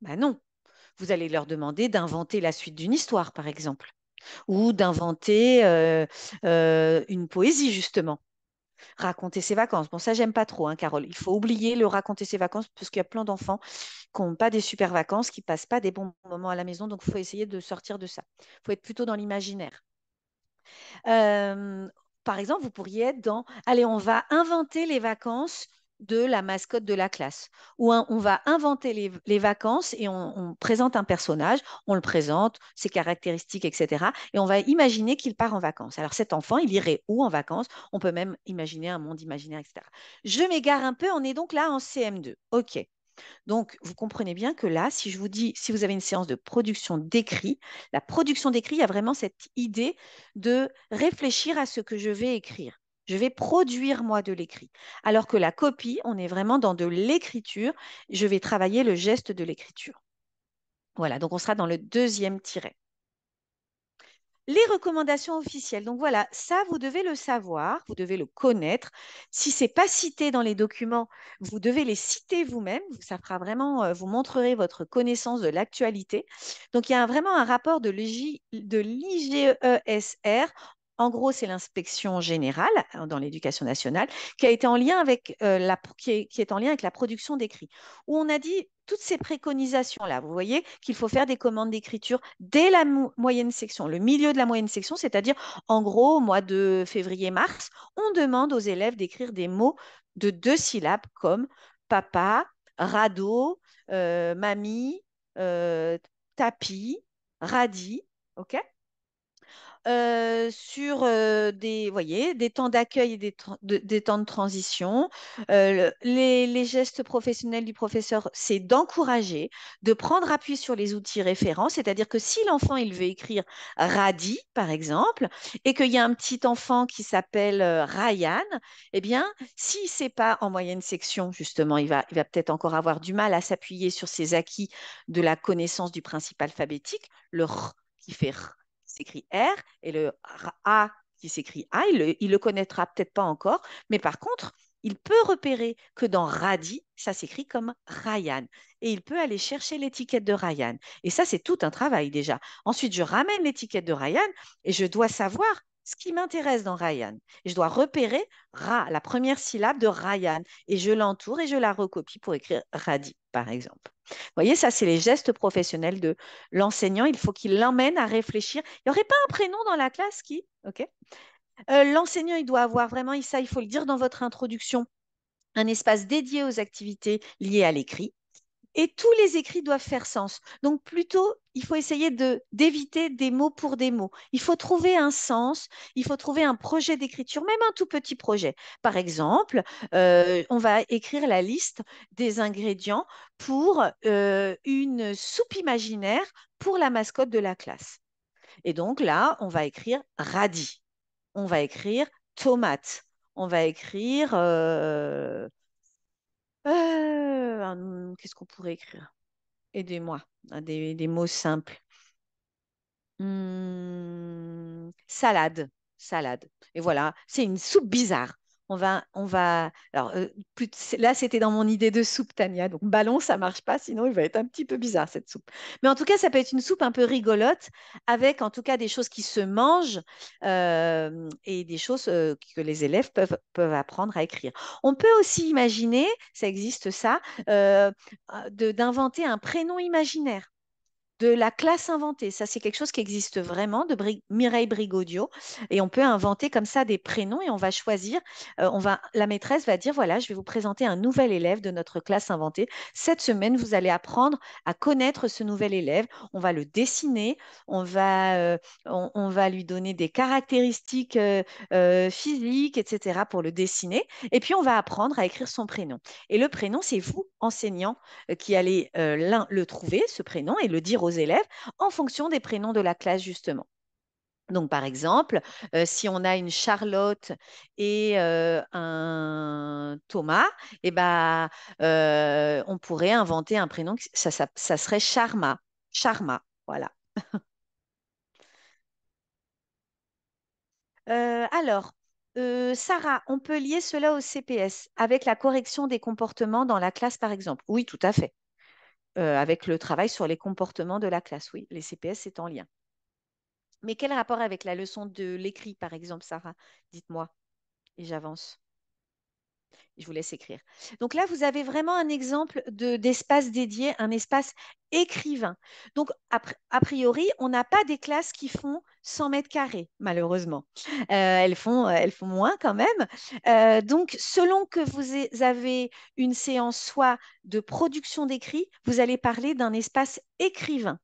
Ben bah non. Vous allez leur demander d'inventer la suite d'une histoire, par exemple, ou d'inventer euh, euh, une poésie, justement raconter ses vacances. Bon, ça, j'aime pas trop, hein, Carole. Il faut oublier le raconter ses vacances parce qu'il y a plein d'enfants qui n'ont pas des super vacances, qui passent pas des bons moments à la maison. Donc, il faut essayer de sortir de ça. Il faut être plutôt dans l'imaginaire. Euh, par exemple, vous pourriez être dans, allez, on va inventer les vacances de la mascotte de la classe, où on va inventer les, vacances et on, on, présente un personnage, on le présente, ses caractéristiques, etc. Et on va imaginer qu'il part en vacances. Alors cet enfant, il irait où en vacances On peut même imaginer un monde imaginaire, etc. Je m'égare un peu, on est donc là en CM2. OK. Donc, vous comprenez bien que là, si je vous dis, si vous avez une séance de production d'écrit, la production d'écrit, a vraiment cette idée de réfléchir à ce que je vais écrire. Je vais produire moi de l'écrit. Alors que la copie, on est vraiment dans de l'écriture. Je vais travailler le geste de l'écriture. Voilà, donc on sera dans le deuxième tiret. Les recommandations officielles. Donc voilà, ça, vous devez le savoir, vous devez le connaître. Si ce n'est pas cité dans les documents, vous devez les citer vous-même. Ça fera vraiment, euh, vous montrerez votre connaissance de l'actualité. Donc il y a vraiment un rapport de l'IGESR en gros, c'est l'inspection générale hein, dans l'éducation nationale qui, a été en lien avec, euh, la, qui, est, en lien avec la production d'écrits, où on a dit toutes ces préconisations-là. Vous voyez qu'il faut faire des commandes d'écriture dès la moyenne section, le milieu de la moyenne section, c'est-à-dire en gros au mois de février-mars, on demande aux élèves d'écrire des mots de deux syllabes comme papa, radeau, mamie, euh, tapis, radis. OK euh, sur euh, des, voyez, des temps d'accueil et des, temps de transition. Euh, les, gestes professionnels du professeur, c'est d'encourager, de prendre appui sur les outils référents, c'est-à-dire que si l'enfant il veut écrire Radi, par exemple, et qu'il y a un petit enfant qui s'appelle Ryan, eh bien, si c'est pas en moyenne section, justement, il va, il va peut-être encore avoir du mal à s'appuyer sur ses acquis de la connaissance du principe alphabétique, le R qui fait R s'écrit R et le A qui s'écrit A, il le, connaîtra peut-être pas encore, mais par contre, il peut repérer que dans Radi, ça s'écrit comme Ryan. Et il peut aller chercher l'étiquette de Ryan. Et ça, c'est tout un travail déjà. Ensuite, je ramène l'étiquette de Ryan et je dois savoir ce qui m'intéresse dans Ryan. Et je dois repérer Ra, la première syllabe de Ryan. Et je l'entoure et je la recopie pour écrire Radi, par exemple. Vous voyez, ça, c'est les gestes professionnels de l'enseignant. Il faut qu'il l'emmène à réfléchir. Il n'y aurait pas un prénom dans la classe qui OK euh, L'enseignant, il doit avoir vraiment, ça, il faut le dire dans votre introduction, un espace dédié aux activités liées à l'écrit. Et tous les écrits doivent faire sens. Donc plutôt, il faut essayer de d'éviter des mots pour des mots. Il faut trouver un sens, il faut trouver un projet d'écriture, même un tout petit projet. Par exemple, euh, on va écrire la liste des ingrédients pour euh, une soupe imaginaire pour la mascotte de la classe. Et donc là, on va écrire radis, on va écrire tomate, on va écrire euh, euh, hum, qu'est-ce qu'on pourrait écrire Aidez-moi, ah, des, mots simples. Hum, salade, salade. Et voilà, c'est une soupe bizarre on va, Alors euh, là, c'était dans mon idée de soupe, Tania. Donc ballon, ça marche pas, sinon il va être un petit peu bizarre cette soupe. Mais en tout cas, ça peut être une soupe un peu rigolote, avec en tout cas des choses qui se mangent euh, et des choses euh, que les élèves peuvent, peuvent apprendre à écrire. On peut aussi imaginer, ça existe ça, d'inventer un prénom imaginaire de la classe inventée. Ça, c'est quelque chose qui existe vraiment de Mireille Brigodio. Et on peut inventer comme ça des prénoms et on va choisir. Euh, on va, la maîtresse va dire voilà, je vais vous présenter un nouvel élève de notre classe inventée. Cette semaine, vous allez apprendre à connaître ce nouvel élève. On va le dessiner. On va, euh, on, va lui donner des caractéristiques euh, physiques, etc. pour le dessiner. Et puis, on va apprendre à écrire son prénom. Et le prénom, c'est vous, enseignant, qui allez le trouver, ce prénom, et le dire aux élèves en fonction des prénoms de la classe, justement. Donc, par exemple, euh, si on a une Charlotte et euh, un Thomas, eh ben, euh, on pourrait inventer un prénom, ça, serait Charma. Charma, voilà. (laughs) alors, Sarah, on peut lier cela au CPS avec la correction des comportements dans la classe, par exemple. Oui, tout à fait. Euh, avec le travail sur les comportements de la classe. Oui, les CPS, c'est en lien. Mais quel rapport avec la leçon de l'écrit, par exemple, Sarah Dites-moi. Et j'avance. Je vous laisse écrire. Donc là, vous avez vraiment un exemple d'espace dédié, un espace écrivain. Donc, a, priori, on n'a pas des classes qui font 100 mètres carrés, malheureusement. Euh, elles, font, euh, elles font moins quand même. Euh, donc, selon que vous avez une séance soit de production d'écrit, vous allez parler d'un espace écrivain.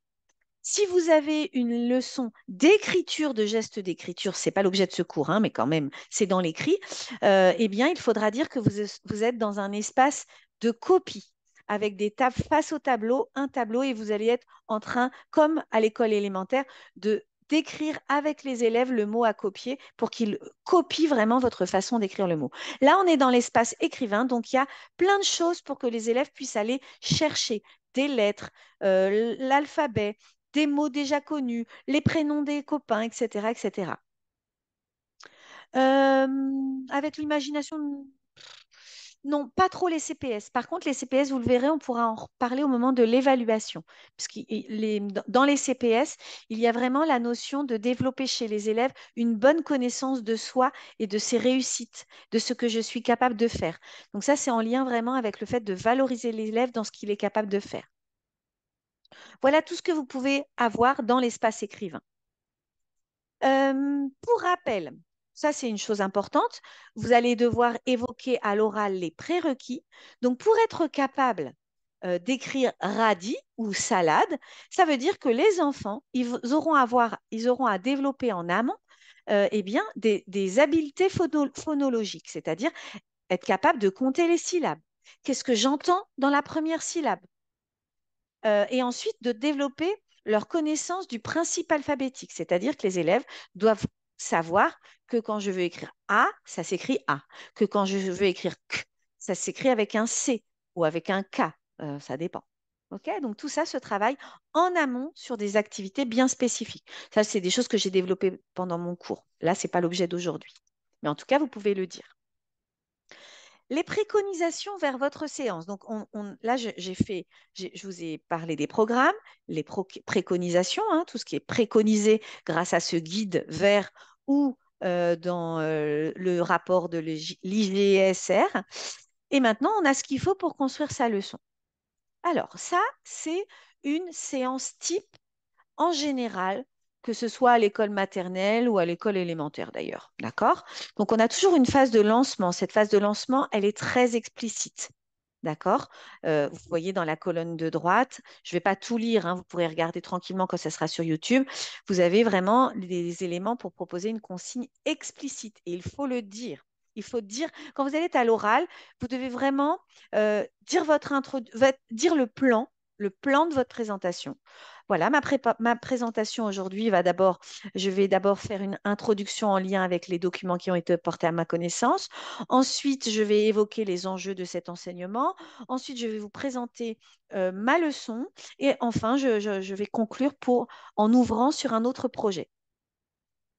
Si vous avez une leçon d'écriture, de geste d'écriture, c'est pas l'objet de ce cours, hein, mais quand même, c'est dans l'écrit, euh, eh bien, il faudra dire que vous, êtes dans un espace de copie avec des tables face au tableau, un tableau, et vous allez être en train, comme à l'école élémentaire, de d'écrire avec les élèves le mot à copier pour qu'ils copient vraiment votre façon d'écrire le mot. Là, on est dans l'espace écrivain, donc il y a plein de choses pour que les élèves puissent aller chercher des lettres, euh, l'alphabet, des mots déjà connus, les prénoms des copains, etc. etc. Euh, avec l'imagination, non, pas trop les CPS. Par contre, les CPS, vous le verrez, on pourra en reparler au moment de l'évaluation. Parce dans les CPS, il y a vraiment la notion de développer chez les élèves une bonne connaissance de soi et de ses réussites, de ce que je suis capable de faire. Donc ça, c'est en lien vraiment avec le fait de valoriser l'élève dans ce qu'il est capable de faire. Voilà tout ce que vous pouvez avoir dans l'espace écrivain. Euh, pour rappel, ça c'est une chose importante, vous allez devoir évoquer à l'oral les prérequis. Donc pour être capable euh, d'écrire radis ou salade, ça veut dire que les enfants, ils auront à, développer en amont euh, eh bien, des, habiletés phonologiques, c'est-à-dire être capable de compter les syllabes. Qu'est-ce que j'entends dans la première syllabe euh, et ensuite de développer leur connaissance du principe alphabétique, c'est-à-dire que les élèves doivent savoir que quand je veux écrire A, ça s'écrit A, que quand je veux écrire K, ça s'écrit avec un C ou avec un K, euh, ça dépend. Donc tout ça se travaille en amont sur des activités bien spécifiques. Ça, c'est des choses que j'ai développées pendant mon cours. Là, ce n'est pas l'objet d'aujourd'hui. Mais en tout cas, vous pouvez le dire. Les préconisations vers votre séance. Donc, on, là, j'ai fait, je vous ai parlé des programmes, les préconisations, hein, tout ce qui est préconisé grâce à ce guide vert ou euh, dans euh, le rapport de l'IGSR. Et maintenant, on a ce qu'il faut pour construire sa leçon. Alors, ça, c'est une séance type en général que ce soit à l'école maternelle ou à l'école élémentaire d'ailleurs. D'accord Donc on a toujours une phase de lancement. Cette phase de lancement, elle est très explicite. D'accord euh, Vous voyez dans la colonne de droite, je ne vais pas tout lire, hein, vous pourrez regarder tranquillement quand ça sera sur YouTube. Vous avez vraiment des éléments pour proposer une consigne explicite et il faut le dire. Il faut dire, quand vous allez à l'oral, vous devez vraiment euh, dire, votre dire le plan, le plan de votre présentation. Voilà, ma, présentation aujourd'hui va d'abord, je vais d'abord faire une introduction en lien avec les documents qui ont été portés à ma connaissance. Ensuite, je vais évoquer les enjeux de cet enseignement. Ensuite, je vais vous présenter euh, ma leçon. Et enfin, je, vais conclure pour, en ouvrant sur un autre projet.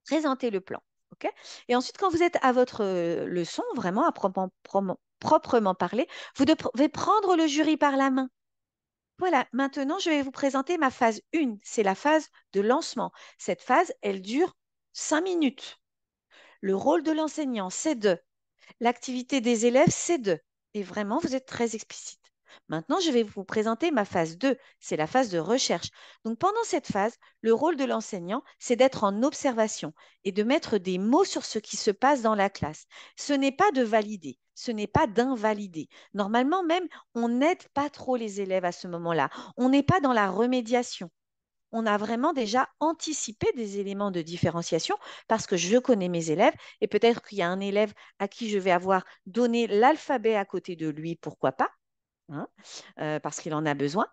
Présenter le plan. ok et ensuite, quand vous êtes à votre euh, leçon, vraiment à proprement parler, vous devez prendre le jury par la main. Voilà, maintenant je vais vous présenter ma phase 1. C'est la phase de lancement. Cette phase, elle dure 5 minutes. Le rôle de l'enseignant, c'est de. L'activité des élèves, c'est de. Et vraiment, vous êtes très explicite. Maintenant, je vais vous présenter ma phase 2, c'est la phase de recherche. Donc pendant cette phase, le rôle de l'enseignant, c'est d'être en observation et de mettre des mots sur ce qui se passe dans la classe. Ce n'est pas de valider ce n'est pas d'invalider. Normalement, même, on n'aide pas trop les élèves à ce moment-là. On n'est pas dans la remédiation. On a vraiment déjà anticipé des éléments de différenciation parce que je connais mes élèves et peut-être qu'il y a un élève à qui je vais avoir donné l'alphabet à côté de lui, pourquoi pas, hein, euh, parce qu'il en a besoin.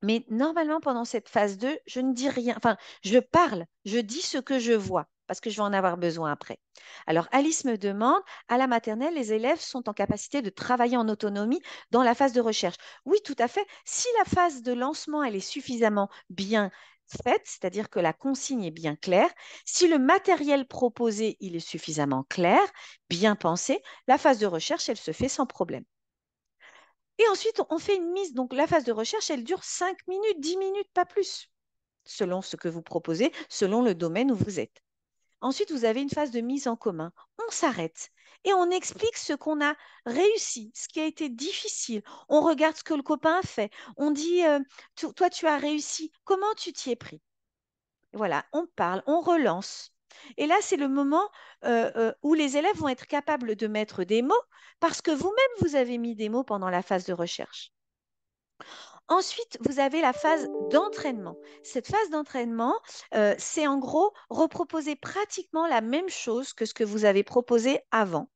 Mais normalement, pendant cette phase 2, je ne dis rien. Enfin, je parle, je dis ce que je vois parce que je vais en avoir besoin après. Alors Alice me demande, à la maternelle, les élèves sont en capacité de travailler en autonomie dans la phase de recherche. Oui, tout à fait. Si la phase de lancement, elle est suffisamment bien faite, c'est-à-dire que la consigne est bien claire, si le matériel proposé, il est suffisamment clair, bien pensé, la phase de recherche, elle se fait sans problème. Et ensuite, on fait une mise. Donc, la phase de recherche, elle dure 5 minutes, 10 minutes, pas plus, selon ce que vous proposez, selon le domaine où vous êtes. Ensuite, vous avez une phase de mise en commun. On s'arrête et on explique ce qu'on a réussi, ce qui a été difficile. On regarde ce que le copain a fait. On dit, euh, toi, tu as réussi. Comment tu t'y es pris Voilà, on parle, on relance. Et là, c'est le moment euh, euh, où les élèves vont être capables de mettre des mots parce que vous-même, vous avez mis des mots pendant la phase de recherche. Ensuite, vous avez la phase d'entraînement. Cette phase d'entraînement, euh, c'est en gros reproposer pratiquement la même chose que ce que vous avez proposé avant.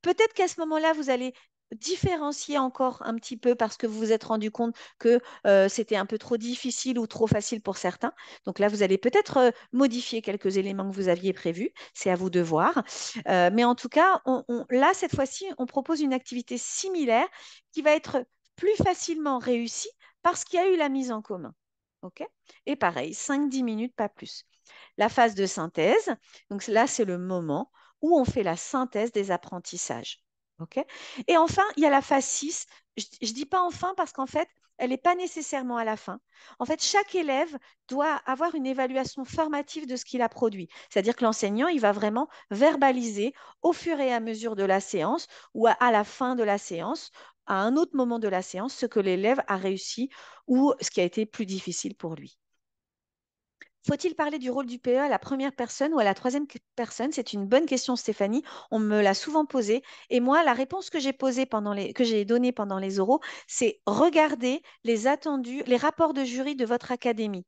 Peut-être qu'à ce moment-là, vous allez différencier encore un petit peu parce que vous vous êtes rendu compte que euh, c'était un peu trop difficile ou trop facile pour certains. Donc là, vous allez peut-être euh, modifier quelques éléments que vous aviez prévus. C'est à vous de voir. mais en tout cas, là, cette fois-ci, on propose une activité similaire qui va être plus facilement réussie parce qu'il y a eu la mise en commun. ok et pareil, 5-10 minutes, pas plus. La phase de synthèse, donc là, c'est le moment où on fait la synthèse des apprentissages. ok et enfin, il y a la phase 6. Je ne dis pas enfin parce qu'en fait, elle n'est pas nécessairement à la fin. En fait, chaque élève doit avoir une évaluation formative de ce qu'il a produit. C'est-à-dire que l'enseignant, il va vraiment verbaliser au fur et à mesure de la séance ou à, à la fin de la séance à un autre moment de la séance ce que l'élève a réussi ou ce qui a été plus difficile pour lui. Faut-il parler du rôle du PE à la première personne ou à la troisième personne C'est une bonne question, Stéphanie. On me l'a souvent posée. Et moi, la réponse que j'ai que j'ai donnée pendant les oraux, c'est regarder les attendus, les rapports de jury de votre académie.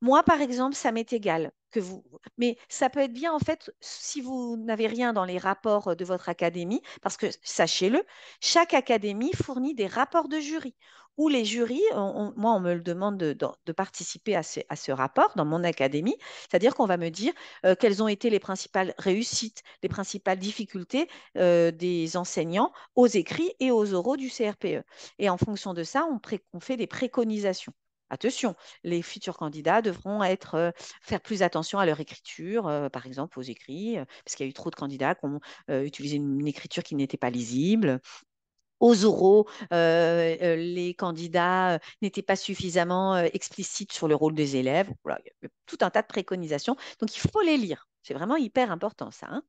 Moi, par exemple, ça m'est égal que vous. Mais ça peut être bien, en fait, si vous n'avez rien dans les rapports euh, de votre académie, parce que, sachez-le, chaque académie fournit des rapports de jury où les jurys, moi on me le demande de, participer à ce, rapport dans mon académie, c'est-à-dire qu'on va me dire euh, quelles ont été les principales réussites, les principales difficultés euh, des enseignants aux écrits et aux oraux du CRPE. Et en fonction de ça, on fait des préconisations. Attention, les futurs candidats devront être, euh, faire plus attention à leur écriture, euh, par exemple aux écrits, euh, parce qu'il y a eu trop de candidats qui ont utilisé une, écriture qui n'était pas lisible aux oraux, les candidats n'étaient pas suffisamment explicites sur le rôle des élèves. tout un tas de préconisations. Donc, il faut les lire. C'est vraiment hyper important ça. Hein.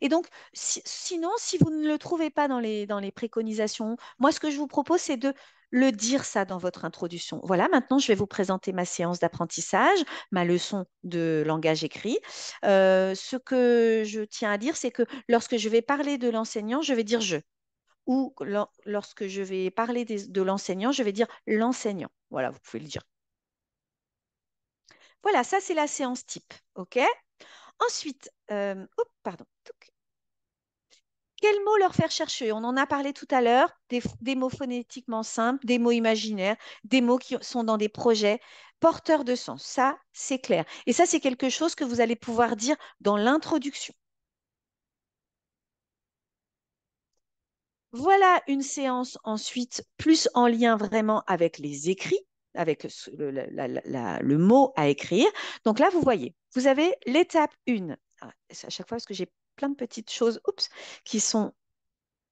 et donc, sinon, si vous ne le trouvez pas dans les, préconisations, moi, ce que je vous propose, c'est de le dire ça dans votre introduction. Voilà, maintenant, je vais vous présenter ma séance d'apprentissage, ma leçon de langage écrit. Euh, ce que je tiens à dire, c'est que lorsque je vais parler de l'enseignant, je vais dire je. Ou lorsque je vais parler de l'enseignant, je vais dire l'enseignant. Voilà, vous pouvez le dire. Voilà, ça c'est la séance type. OK Ensuite, euh, pardon. Quels mots leur faire chercher On en a parlé tout à l'heure, des, mots phonétiquement simples, des mots imaginaires, des mots qui sont dans des projets porteurs de sens. Ça, c'est clair. Et ça, c'est quelque chose que vous allez pouvoir dire dans l'introduction. Voilà une séance ensuite plus en lien vraiment avec les écrits avec le, mot à écrire. Donc là, vous voyez, vous avez l'étape 1. Ah, à chaque fois, parce que j'ai plein de petites choses qui sont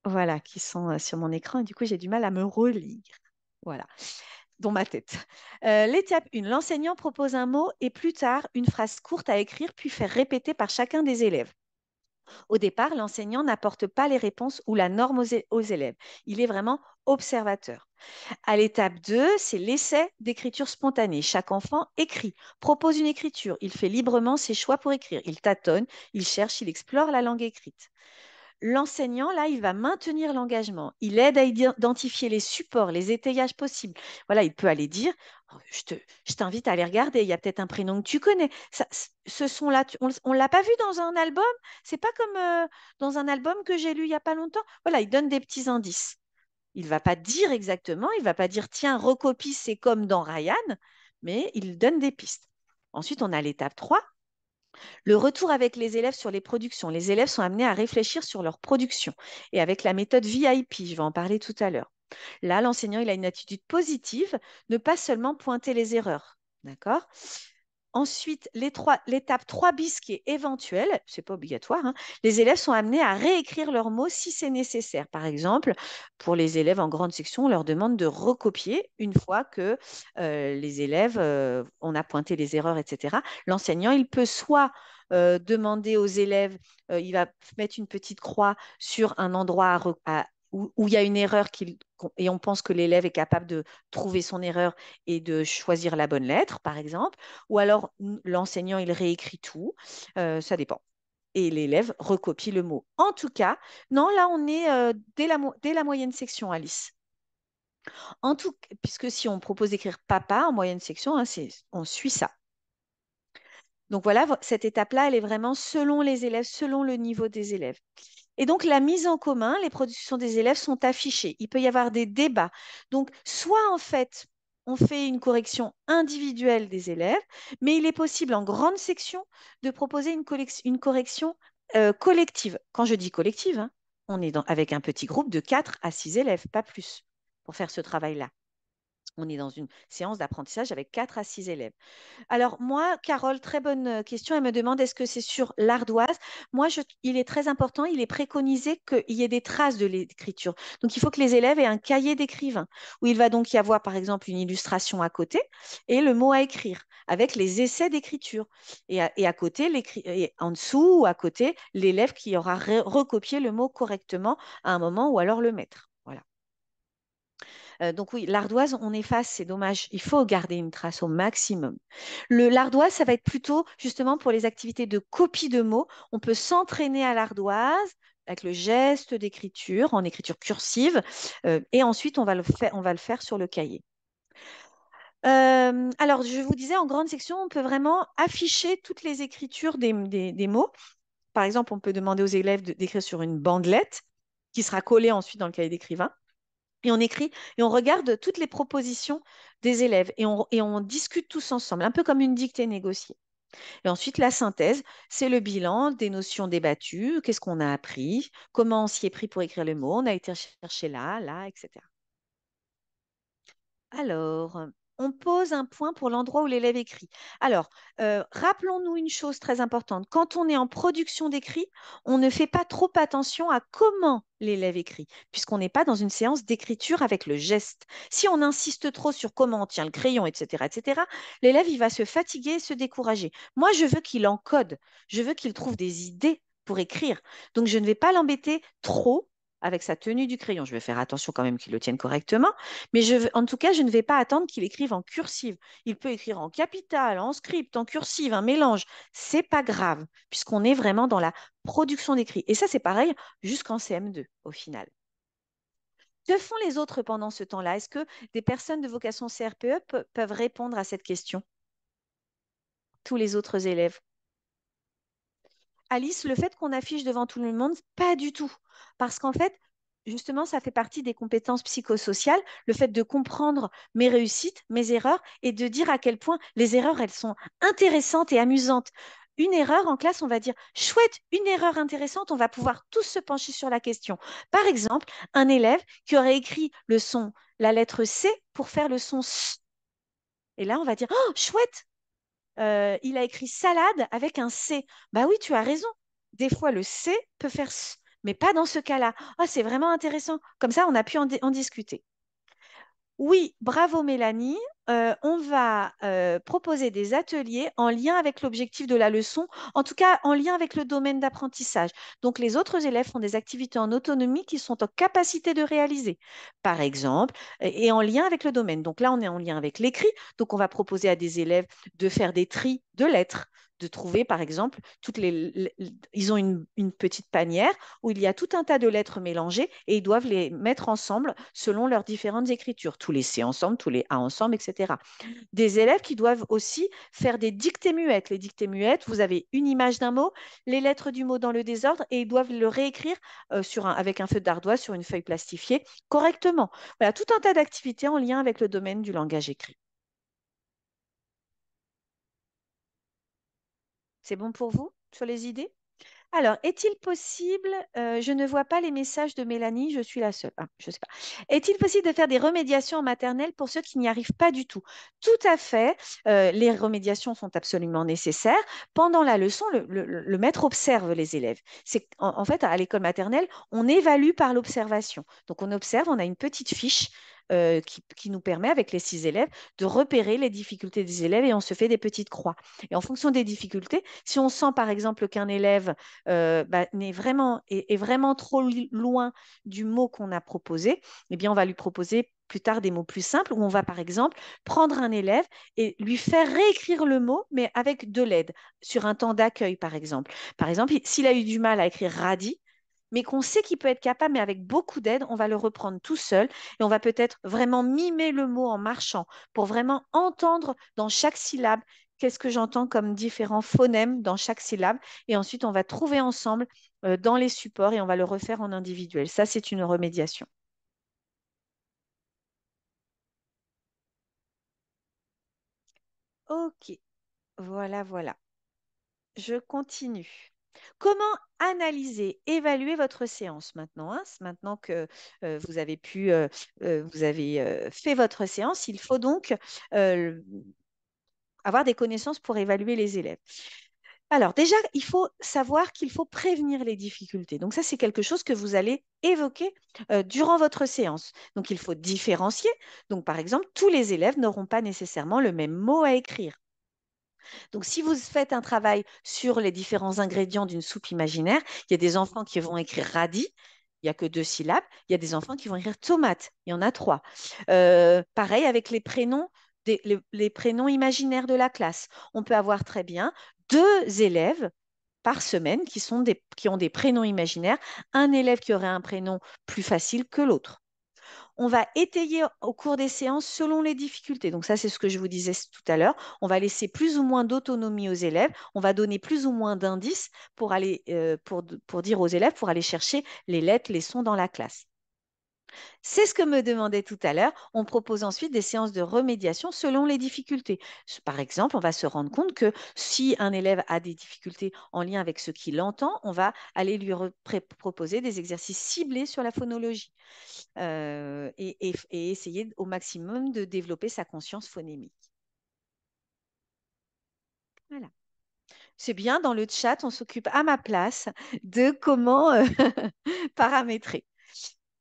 voilà, qui sont euh, sur mon écran et du coup, j'ai du mal à me relire. Voilà dans ma tête. Euh, l'étape 1, l'enseignant propose un mot et plus tard une phrase courte à écrire puis faire répéter par chacun des élèves. Au départ, l'enseignant n'apporte pas les réponses ou la norme aux, élèves. Il est vraiment observateur. À l'étape 2, c'est l'essai d'écriture spontanée. Chaque enfant écrit, propose une écriture. Il fait librement ses choix pour écrire. Il tâtonne, il cherche, il explore la langue écrite. L'enseignant, là, il va maintenir l'engagement. Il aide à identifier les supports, les étayages possibles. Voilà, il peut aller dire, Oh, je t'invite à aller regarder. Il y a peut-être un prénom que tu connais. ce son-là, on, ne l'a pas vu dans un album. C'est pas comme euh, dans un album que j'ai lu il y a pas longtemps. Voilà, il donne des petits indices. Il va pas dire exactement. Il va pas dire tiens recopie c'est comme dans Ryan, mais il donne des pistes. Ensuite, on a l'étape 3. Le retour avec les élèves sur les productions. Les élèves sont amenés à réfléchir sur leur production et avec la méthode VIP, je vais en parler tout à l'heure. Là, l'enseignant, il a une attitude positive, ne pas seulement pointer les erreurs. D'accord Ensuite, l'étape 3 bis qui est éventuelle, ce n'est pas obligatoire, hein, les élèves sont amenés à réécrire leurs mots si c'est nécessaire. Par exemple, pour les élèves en grande section, on leur demande de recopier une fois que euh, les élèves, ont euh, on a pointé les erreurs, etc. L'enseignant, il peut soit euh, demander aux élèves, il va mettre une petite croix sur un endroit à, à où, il y a une erreur et on pense que l'élève est capable de trouver son erreur et de choisir la bonne lettre, par exemple, ou alors l'enseignant, il réécrit tout, euh, ça dépend. Et l'élève recopie le mot. En tout cas, non, là, on est euh, dès, la moyenne section, Alice. En tout, puisque si on propose d'écrire papa en moyenne section, hein, on suit ça. Donc voilà, cette étape-là, elle est vraiment selon les élèves, selon le niveau des élèves. Et donc, la mise en commun, les productions des élèves sont affichées. Il peut y avoir des débats. Donc, soit en fait, on fait une correction individuelle des élèves, mais il est possible en grande section de proposer une, correction euh, collective. Quand je dis collective, hein, on est avec un petit groupe de 4 à 6 élèves, pas plus, pour faire ce travail-là. On est dans une séance d'apprentissage avec 4 à 6 élèves. Alors moi, Carole, très bonne euh, question. Elle me demande est-ce que c'est sur l'ardoise Moi, il est très important, il est préconisé qu'il y ait des traces de l'écriture. Donc il faut que les élèves aient un cahier d'écrivain où il va donc y avoir par exemple une illustration à côté et le mot à écrire avec les essais d'écriture. Et, à côté, et en dessous ou à côté, l'élève qui aura recopié le mot correctement à un moment ou alors le maître donc oui, l'ardoise, on efface, c'est dommage. Il faut garder une trace au maximum. L'ardoise, ça va être plutôt justement pour les activités de copie de mots. On peut s'entraîner à l'ardoise avec le geste d'écriture, en écriture cursive, et ensuite on va, le faire sur le cahier. alors, je vous disais, en grande section, on peut vraiment afficher toutes les écritures des mots. Par exemple, on peut demander aux élèves d'écrire sur une bandelette qui sera collée ensuite dans le cahier d'écrivain et on écrit et on regarde toutes les propositions des élèves et on, et on discute tous ensemble, un peu comme une dictée négociée. Et ensuite, la synthèse, c'est le bilan des notions débattues, qu'est-ce qu'on a appris, comment on s'y est pris pour écrire le mot, on a été chercher là, là, etc. Alors, on pose un point pour l'endroit où l'élève écrit. Alors, euh, rappelons-nous une chose très importante. Quand on est en production d'écrit, on ne fait pas trop attention à comment l'élève écrit, puisqu'on n'est pas dans une séance d'écriture avec le geste. Si on insiste trop sur comment on tient le crayon, etc., etc., l'élève, il va se fatiguer et se décourager. Moi, je veux qu'il encode. Je veux qu'il trouve des idées pour écrire. Donc, je ne vais pas l'embêter trop avec sa tenue du crayon. Je vais faire attention quand même qu'il le tienne correctement, mais en tout cas, je ne vais pas attendre qu'il écrive en cursive. Il peut écrire en capital, en script, en cursive, un mélange. C'est pas grave, puisqu'on est vraiment dans la production d'écrit. Et ça, c'est pareil jusqu'en CM2 au final. Que font les autres pendant ce temps-là Est-ce que des personnes de vocation CRPE e peuvent répondre à cette question Tous les autres élèves Alice, le fait qu'on affiche devant tout le monde, pas du tout. Parce qu'en fait, justement, ça fait partie des compétences psychosociales, le fait de comprendre mes réussites, mes erreurs, et de dire à quel point les erreurs, elles sont intéressantes et amusantes. Une erreur en classe, on va dire, chouette, une erreur intéressante, on va pouvoir tous se pencher sur la question. Par exemple, un élève qui aurait écrit le son, la lettre C pour faire le son S. Et là, on va dire, oh, chouette, euh, il a écrit salade avec un C. Bah oui, tu as raison. Des fois, le C peut faire S, mais pas dans ce cas-là. oh, c'est vraiment intéressant. Comme ça, on a pu en discuter. Oui, bravo Mélanie. Euh, on va euh, proposer des ateliers en lien avec l'objectif de la leçon, en tout cas en lien avec le domaine d'apprentissage. Donc les autres élèves font des activités en autonomie qui sont en capacité de réaliser, par exemple, et, et en lien avec le domaine. Donc là, on est en lien avec l'écrit, donc on va proposer à des élèves de faire des tris de lettres, de trouver, par exemple, toutes les, ils ont une, petite panière où il y a tout un tas de lettres mélangées et ils doivent les mettre ensemble selon leurs différentes écritures, tous les C ensemble, tous les A ensemble, etc. Des élèves qui doivent aussi faire des dictées muettes. Les dictées muettes, vous avez une image d'un mot, les lettres du mot dans le désordre et ils doivent le réécrire euh, sur un, avec un feu d'ardoise sur une feuille plastifiée correctement. Voilà, tout un tas d'activités en lien avec le domaine du langage écrit. C'est bon pour vous sur les idées alors, est-il possible, euh, je ne vois pas les messages de Mélanie, je suis la seule, ah, je sais pas. Est-il possible de faire des remédiations en maternelle pour ceux qui n'y arrivent pas du tout Tout à fait, euh, les remédiations sont absolument nécessaires. Pendant la leçon, le, maître observe les élèves. C'est en, fait, à l'école maternelle, on évalue par l'observation. Donc, on observe, on a une petite fiche euh, qui, nous permet, avec les six élèves, de repérer les difficultés des élèves et on se fait des petites croix. Et en fonction des difficultés, si on sent par exemple qu'un élève euh, bah, est, vraiment, est, vraiment trop loin du mot qu'on a proposé, eh bien on va lui proposer plus tard des mots plus simples où on va par exemple prendre un élève et lui faire réécrire le mot mais avec de l'aide sur un temps d'accueil par exemple. Par exemple, s'il a eu du mal à écrire radis, mais qu'on sait qu'il peut être capable, mais avec beaucoup d'aide, on va le reprendre tout seul et on va peut-être vraiment mimer le mot en marchant pour vraiment entendre dans chaque syllabe qu'est-ce que j'entends comme différents phonèmes dans chaque syllabe. Et ensuite, on va trouver ensemble euh, dans les supports et on va le refaire en individuel. Ça, c'est une remédiation. Ok, voilà, voilà. Je continue. Comment analyser, évaluer votre séance maintenant hein? Maintenant que vous avez fait votre séance, il faut donc avoir des connaissances pour évaluer les élèves. Alors déjà, il faut savoir qu'il faut prévenir les difficultés. Donc ça, c'est quelque chose que vous allez évoquer durant votre séance. Donc il faut différencier. Donc par exemple, tous les élèves n'auront pas nécessairement le même mot à écrire. Donc, si vous faites un travail sur les différents ingrédients d'une soupe imaginaire, il y a des enfants qui vont écrire radis, il n'y a que deux syllabes. Il y a des enfants qui vont écrire tomate, il y en a trois. Euh, pareil avec les prénoms, les, prénoms imaginaires de la classe. On peut avoir très bien deux élèves par semaine qui, qui ont des prénoms imaginaires, un élève qui aurait un prénom plus facile que l'autre on va étayer au cours des séances selon les difficultés. Donc ça, c'est ce que je vous disais tout à l'heure. On va laisser plus ou moins d'autonomie aux élèves, on va donner plus ou moins d'indices pour, aller, euh, pour, pour dire aux élèves, pour aller chercher les lettres, les sons dans la classe. C'est ce que me demandait tout à l'heure. On propose ensuite des séances de remédiation selon les difficultés. Par exemple, on va se rendre compte que si un élève a des difficultés en lien avec ce qu'il entend, on va aller lui proposer des exercices ciblés sur la phonologie euh, et, essayer au maximum de développer sa conscience phonémique. Voilà c'est bien dans le chat, on s'occupe à ma place de comment euh, (laughs) paramétrer.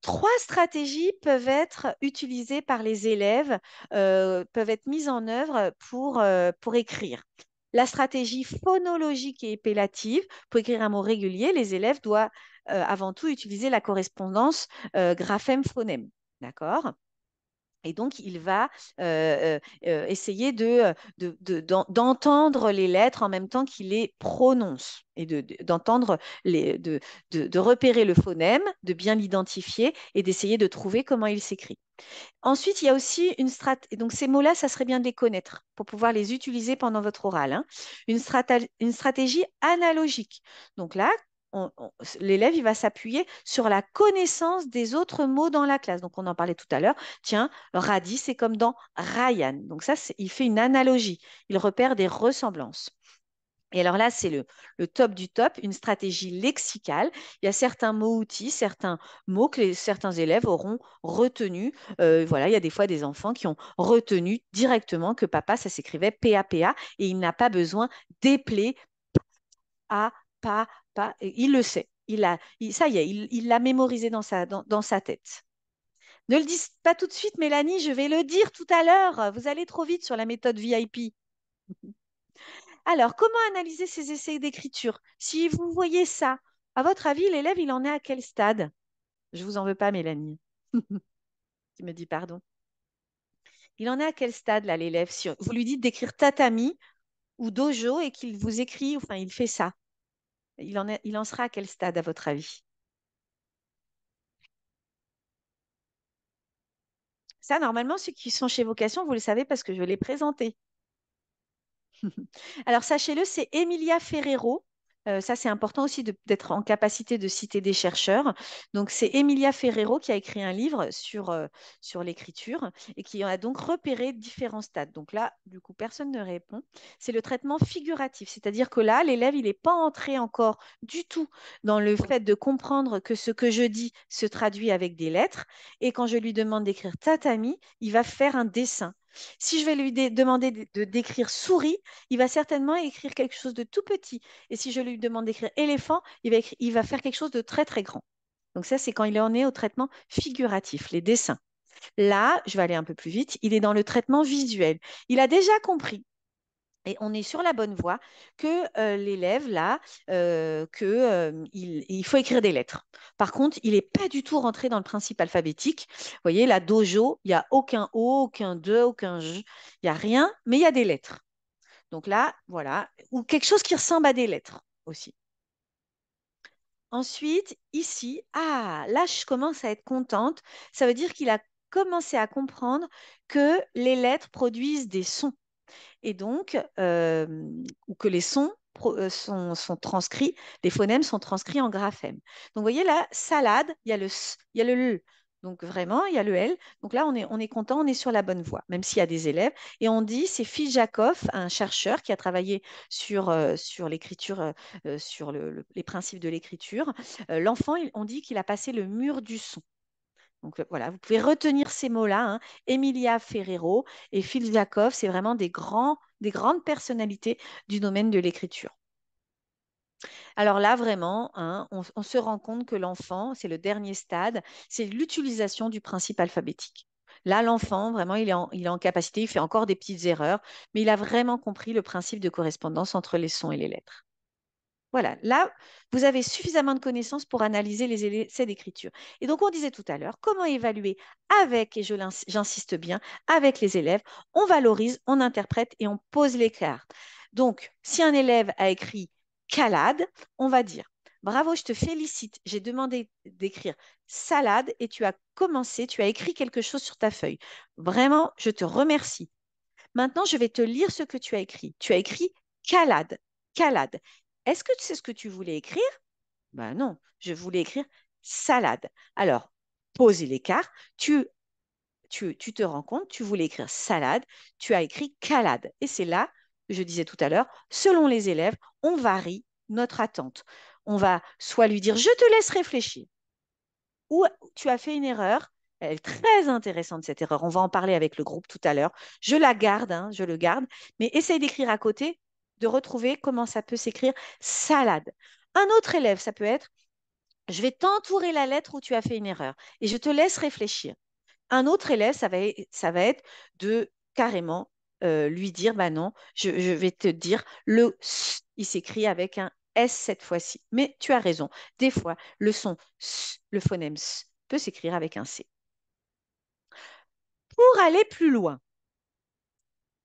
Trois stratégies peuvent être utilisées par les élèves, euh, peuvent être mises en œuvre pour, euh, pour écrire. La stratégie phonologique et épellative, pour écrire un mot régulier, les élèves doivent euh, avant tout utiliser la correspondance graphème-phonème. D'accord et donc, il va euh, euh, euh, essayer d'entendre de, les lettres en même temps qu'il les prononce et d'entendre, les, de, repérer le phonème, de bien l'identifier et d'essayer de trouver comment il s'écrit. Ensuite, il y a aussi une stratégie. Donc, ces mots-là, ça serait bien de les connaître pour pouvoir les utiliser pendant votre oral. Hein. une, stratégie analogique. Donc là, l'élève, il va s'appuyer sur la connaissance des autres mots dans la classe. Donc, on en parlait tout à l'heure. Tiens, radis, c'est comme dans Ryan. Donc, ça, il fait une analogie. Il repère des ressemblances. Et alors là, c'est le, top du top, une stratégie lexicale. Il y a certains mots-outils, certains mots que les, certains élèves auront retenus. Euh, voilà, il y a des fois des enfants qui ont retenu directement que papa, ça s'écrivait PAPA et il n'a pas besoin d'épeler a, a pas, il le sait. Il a, ça y est, il l'a mémorisé dans sa, tête. Ne le dis pas tout de suite, Mélanie, je vais le dire tout à l'heure. Vous allez trop vite sur la méthode VIP. (laughs) Alors, comment analyser ses essais d'écriture Si vous voyez ça, à votre avis, l'élève, il en est à quel stade Je vous en veux pas, Mélanie. (laughs) tu me dis pardon. Il en est à quel stade, là, l'élève si Vous lui dites d'écrire tatami ou dojo et qu'il vous écrit, enfin, il fait ça il en, il en sera à quel stade, à votre avis Ça, normalement, ceux qui sont chez Vocation, vous le savez parce que je l'ai présenté. (laughs) Alors, sachez-le, c'est Emilia Ferrero euh, ça, c'est important aussi d'être en capacité de citer des chercheurs. Donc, c'est Emilia Ferrero qui a écrit un livre sur, euh, sur l'écriture et qui a donc repéré différents stades. Donc là, du coup, personne ne répond. C'est le traitement figuratif, c'est-à-dire que là, l'élève, il n'est pas entré encore du tout dans le fait de comprendre que ce que je dis se traduit avec des lettres. Et quand je lui demande d'écrire tatami, il va faire un dessin. Si je vais lui demander de décrire souris, il va certainement écrire quelque chose de tout petit. Et si je lui demande d'écrire éléphant, il va, il va faire quelque chose de très très grand. Donc ça, c'est quand il en est au traitement figuratif, les dessins. Là, je vais aller un peu plus vite, il est dans le traitement visuel. Il a déjà compris et on est sur la bonne voie que l'élève là qu'il que il, faut écrire des lettres. Par contre, il n'est pas du tout rentré dans le principe alphabétique. Vous voyez, la dojo, il n'y a aucun O, aucun de, aucun J, il n'y a rien, mais il y a des lettres. Donc là, voilà, ou quelque chose qui ressemble à des lettres aussi. Ensuite, ici, ah, là, je commence à être contente. Ça veut dire qu'il a commencé à comprendre que les lettres produisent des sons et donc euh, ou que les sons euh, sont, transcrits, les phonèmes sont transcrits en graphèmes. Donc vous voyez là, salade, il y a le s, il y a le l. Donc vraiment, il y a le L. Donc là, on est, content, on est sur la bonne voie, même s'il y a des élèves. Et on dit, c'est Fijakov, un chercheur qui a travaillé sur, euh, sur l'écriture, sur les principes de l'écriture. l'enfant, on dit qu'il a passé le mur du son. Donc voilà, vous pouvez retenir ces mots-là. Hein, Emilia Ferrero et Phil Zakoff, c'est vraiment des, grands, des grandes personnalités du domaine de l'écriture. Alors là, vraiment, hein, on, se rend compte que l'enfant, c'est le dernier stade, c'est l'utilisation du principe alphabétique. Là, l'enfant, vraiment, il il est, en, capacité, il fait encore des petites erreurs, mais il a vraiment compris le principe de correspondance entre les sons et les lettres. Voilà, là, vous avez suffisamment de connaissances pour analyser les essais d'écriture. Et donc, on disait tout à l'heure, comment évaluer avec, et j'insiste bien, avec les élèves, on valorise, on interprète et on pose les cartes. Donc, si un élève a écrit calade, on va dire, bravo, je te félicite, j'ai demandé d'écrire salade et tu as commencé, tu as écrit quelque chose sur ta feuille. Vraiment, je te remercie. Maintenant, je vais te lire ce que tu as écrit. Tu as écrit calade calade. Est-ce que c'est ce que tu voulais écrire Ben non, je voulais écrire salade. Alors, poser l'écart, tu, tu, tu te rends compte, tu voulais écrire salade, tu as écrit calade. Et c'est là, je disais tout à l'heure, selon les élèves, on varie notre attente. On va soit lui dire je te laisse réfléchir, ou tu as fait une erreur, elle est très intéressante cette erreur. On va en parler avec le groupe tout à l'heure. Je la garde, hein, je le garde, mais essaye d'écrire à côté de retrouver comment ça peut s'écrire salade. Un autre élève, ça peut être je vais t'entourer la lettre où tu as fait une erreur et je te laisse réfléchir. Un autre élève, ça va, e, ça va être de carrément euh, lui dire bah non, je, je, vais te dire le s, il s'écrit avec un S cette fois-ci. Mais tu as raison, des fois, le son s, le phonème s, peut s'écrire avec un C. Pour aller plus loin,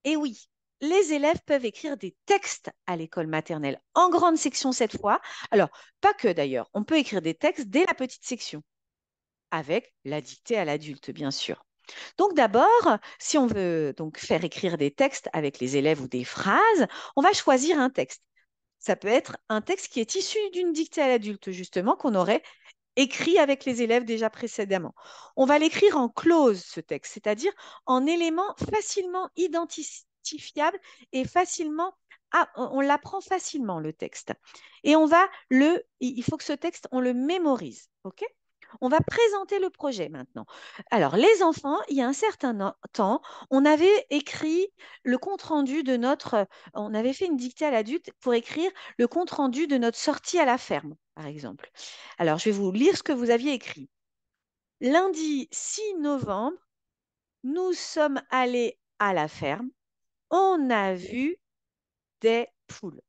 et oui, les élèves peuvent écrire des textes à l'école maternelle, en grande section cette fois. Alors, pas que d'ailleurs, on peut écrire des textes dès la petite section, avec la dictée à l'adulte, bien sûr. Donc d'abord, si on veut donc faire écrire des textes avec les élèves ou des phrases, on va choisir un texte. Ça peut être un texte qui est issu d'une dictée à l'adulte, justement, qu'on aurait écrit avec les élèves déjà précédemment. On va l'écrire en clause, ce texte, c'est-à-dire en éléments facilement identifiés identifiable et facilement ah, on, l'apprend facilement le texte. Et on va le, il faut que ce texte, on le mémorise, ok on va présenter le projet maintenant. Alors, les enfants, il y a un certain temps, on avait écrit le compte-rendu de notre... On avait fait une dictée à l'adulte pour écrire le compte-rendu de notre sortie à la ferme, par exemple. Alors, je vais vous lire ce que vous aviez écrit. Lundi 6 novembre, nous sommes allés à la ferme on a vu des poules.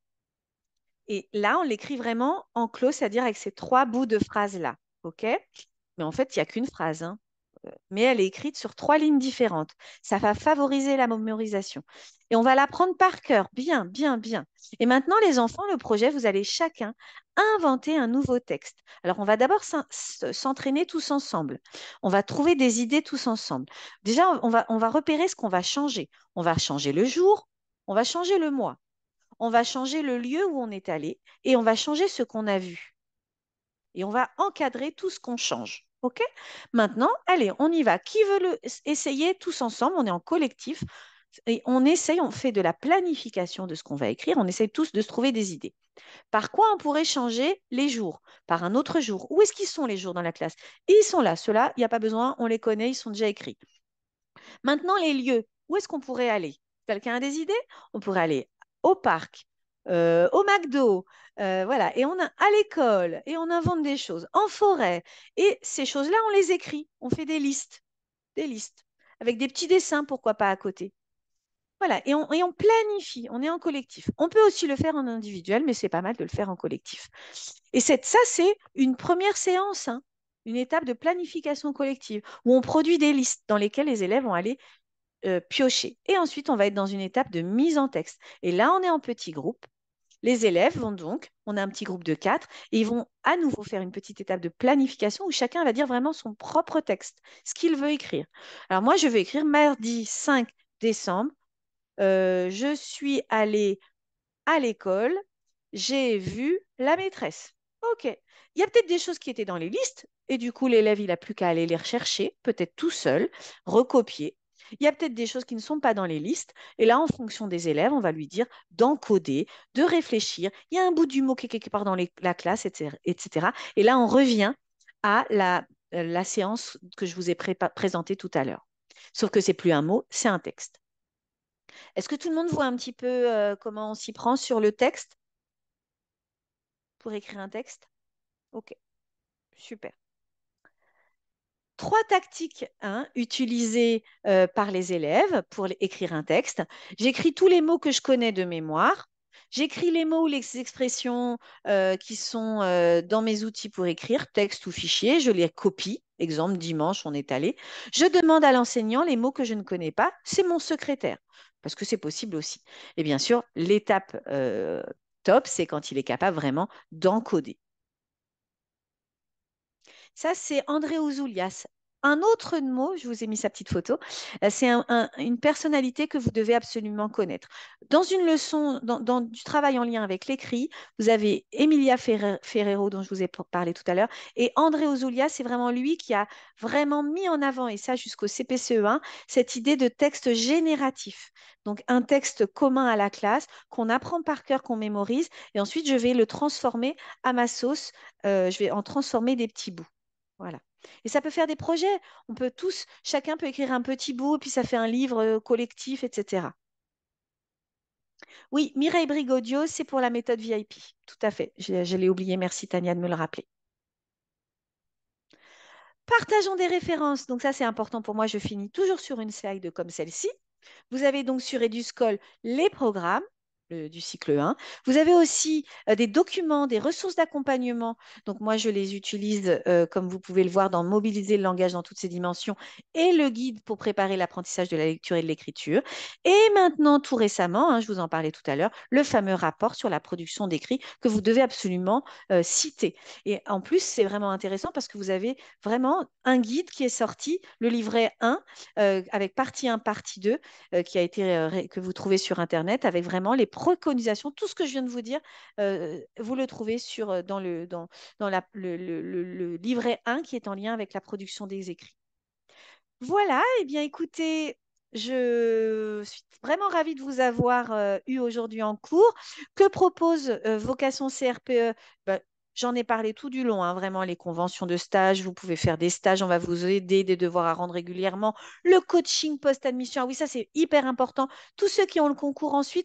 Et là, on l'écrit vraiment en clos, c'est-à-dire avec ces trois bouts de phrase-là. OK Mais en fait, il n'y a qu'une phrase. Hein mais elle est écrite sur trois lignes différentes. Ça va favoriser la mémorisation. Et on va l'apprendre par cœur, bien, bien, bien. Et maintenant, les enfants, le projet, vous allez chacun inventer un nouveau texte. Alors, on va d'abord s'entraîner tous ensemble. On va trouver des idées tous ensemble. Déjà, on va, on va repérer ce qu'on va changer. On va changer le jour, on va changer le mois, on va changer le lieu où on est allé et on va changer ce qu'on a vu. Et on va encadrer tout ce qu'on change. OK Maintenant, allez, on y va. Qui veut essayer tous ensemble On est en collectif et on essaye, on fait de la planification de ce qu'on va écrire, on essaye tous de se trouver des idées. Par quoi on pourrait changer les jours Par un autre jour Où est-ce qu'ils sont les jours dans la classe Ils sont là, ceux-là, il n'y a pas besoin, on les connaît, ils sont déjà écrits. Maintenant, les lieux, où est-ce qu'on pourrait aller Quelqu'un a des idées On pourrait aller au parc, euh, au McDo, euh, voilà, et on a à l'école, et on invente des choses, en forêt, et ces choses-là, on les écrit, on fait des listes, des listes, avec des petits dessins, pourquoi pas à côté. Voilà, et on, et on planifie, on est en collectif. On peut aussi le faire en individuel, mais c'est pas mal de le faire en collectif. Et cette, ça, c'est une première séance, hein, une étape de planification collective, où on produit des listes dans lesquelles les élèves vont aller euh, piocher. Et ensuite, on va être dans une étape de mise en texte. Et là, on est en petit groupe les élèves vont donc, on a un petit groupe de quatre, et ils vont à nouveau faire une petite étape de planification où chacun va dire vraiment son propre texte, ce qu'il veut écrire. Alors moi, je veux écrire mardi 5 décembre, euh, je suis allée à l'école, j'ai vu la maîtresse. Ok. Il y a peut-être des choses qui étaient dans les listes, et du coup, l'élève, il n'a plus qu'à aller les rechercher, peut-être tout seul, recopier, il y a peut-être des choses qui ne sont pas dans les listes. Et là, en fonction des élèves, on va lui dire d'encoder, de réfléchir. Il y a un bout du mot qui est quelque part dans la classe, etc., etc. Et là, on revient à la, euh, séance que je vous ai présentée tout à l'heure. Sauf que c'est plus un mot, c'est un texte. Est-ce que tout le monde voit un petit peu euh, comment on s'y prend sur le texte pour écrire un texte Ok, super trois tactiques hein, utilisées euh, par les élèves pour écrire un texte. J'écris tous les mots que je connais de mémoire. J'écris les mots ou les expressions euh, qui sont euh, dans mes outils pour écrire, texte ou fichier. Je les copie. Exemple, dimanche, on est allé. Je demande à l'enseignant les mots que je ne connais pas. C'est mon secrétaire, parce que c'est possible aussi. Et bien sûr, l'étape top, c'est quand il est capable vraiment d'encoder. Ça, c'est André Ouzoulias. Un autre mot, je vous ai mis sa petite photo, euh, c'est une personnalité que vous devez absolument connaître. Dans une leçon, dans, du travail en lien avec l'écrit, vous avez Emilia Ferrero, dont je vous ai parlé tout à l'heure, et André Ozulia, c'est vraiment lui qui a vraiment mis en avant, et ça jusqu'au CPCE1, cette idée de texte génératif. Donc un texte commun à la classe qu'on apprend par cœur, qu'on mémorise, et ensuite je vais le transformer à ma sauce, euh, je vais en transformer des petits bouts. Et ça peut faire des projets. On peut tous, chacun peut écrire un petit bout, et puis ça fait un livre euh, collectif, etc. Oui, Mireille Brigodio, c'est pour la méthode VIP. Tout à fait. Je, l'ai oublié. Merci Tania de me le rappeler. Partageons des références. Donc ça, c'est important pour moi. Je finis toujours sur une slide comme celle-ci. Vous avez donc sur EduSchool les programmes, du cycle 1. Vous avez aussi euh, des documents, des ressources d'accompagnement. Donc moi, je les utilise, euh, comme vous pouvez le voir, dans Mobiliser le langage dans toutes ses dimensions et le guide pour préparer l'apprentissage de la lecture et de l'écriture. Et maintenant, tout récemment, hein, je vous en parlais tout à l'heure, le fameux rapport sur la production d'écrits que vous devez absolument euh, citer. Et en plus, c'est vraiment intéressant parce que vous avez vraiment un guide qui est sorti, le livret 1, avec partie 1, partie 2, qui a été, que vous trouvez sur Internet, avec vraiment les reconisation tout ce que je viens de vous dire, euh, vous le trouvez sur, euh, dans, le, dans, dans la, le, livret 1 qui est en lien avec la production des écrits. Voilà, et eh bien écoutez, je suis vraiment ravie de vous avoir euh, eu aujourd'hui en cours. Que propose Vocation CRPE ben, J'en ai parlé tout du long, hein, vraiment les conventions de stage, vous pouvez faire des stages, on va vous aider, des devoirs à rendre régulièrement, le coaching post-admission, ah oui ça c'est hyper important. Tous ceux qui ont le concours ensuite,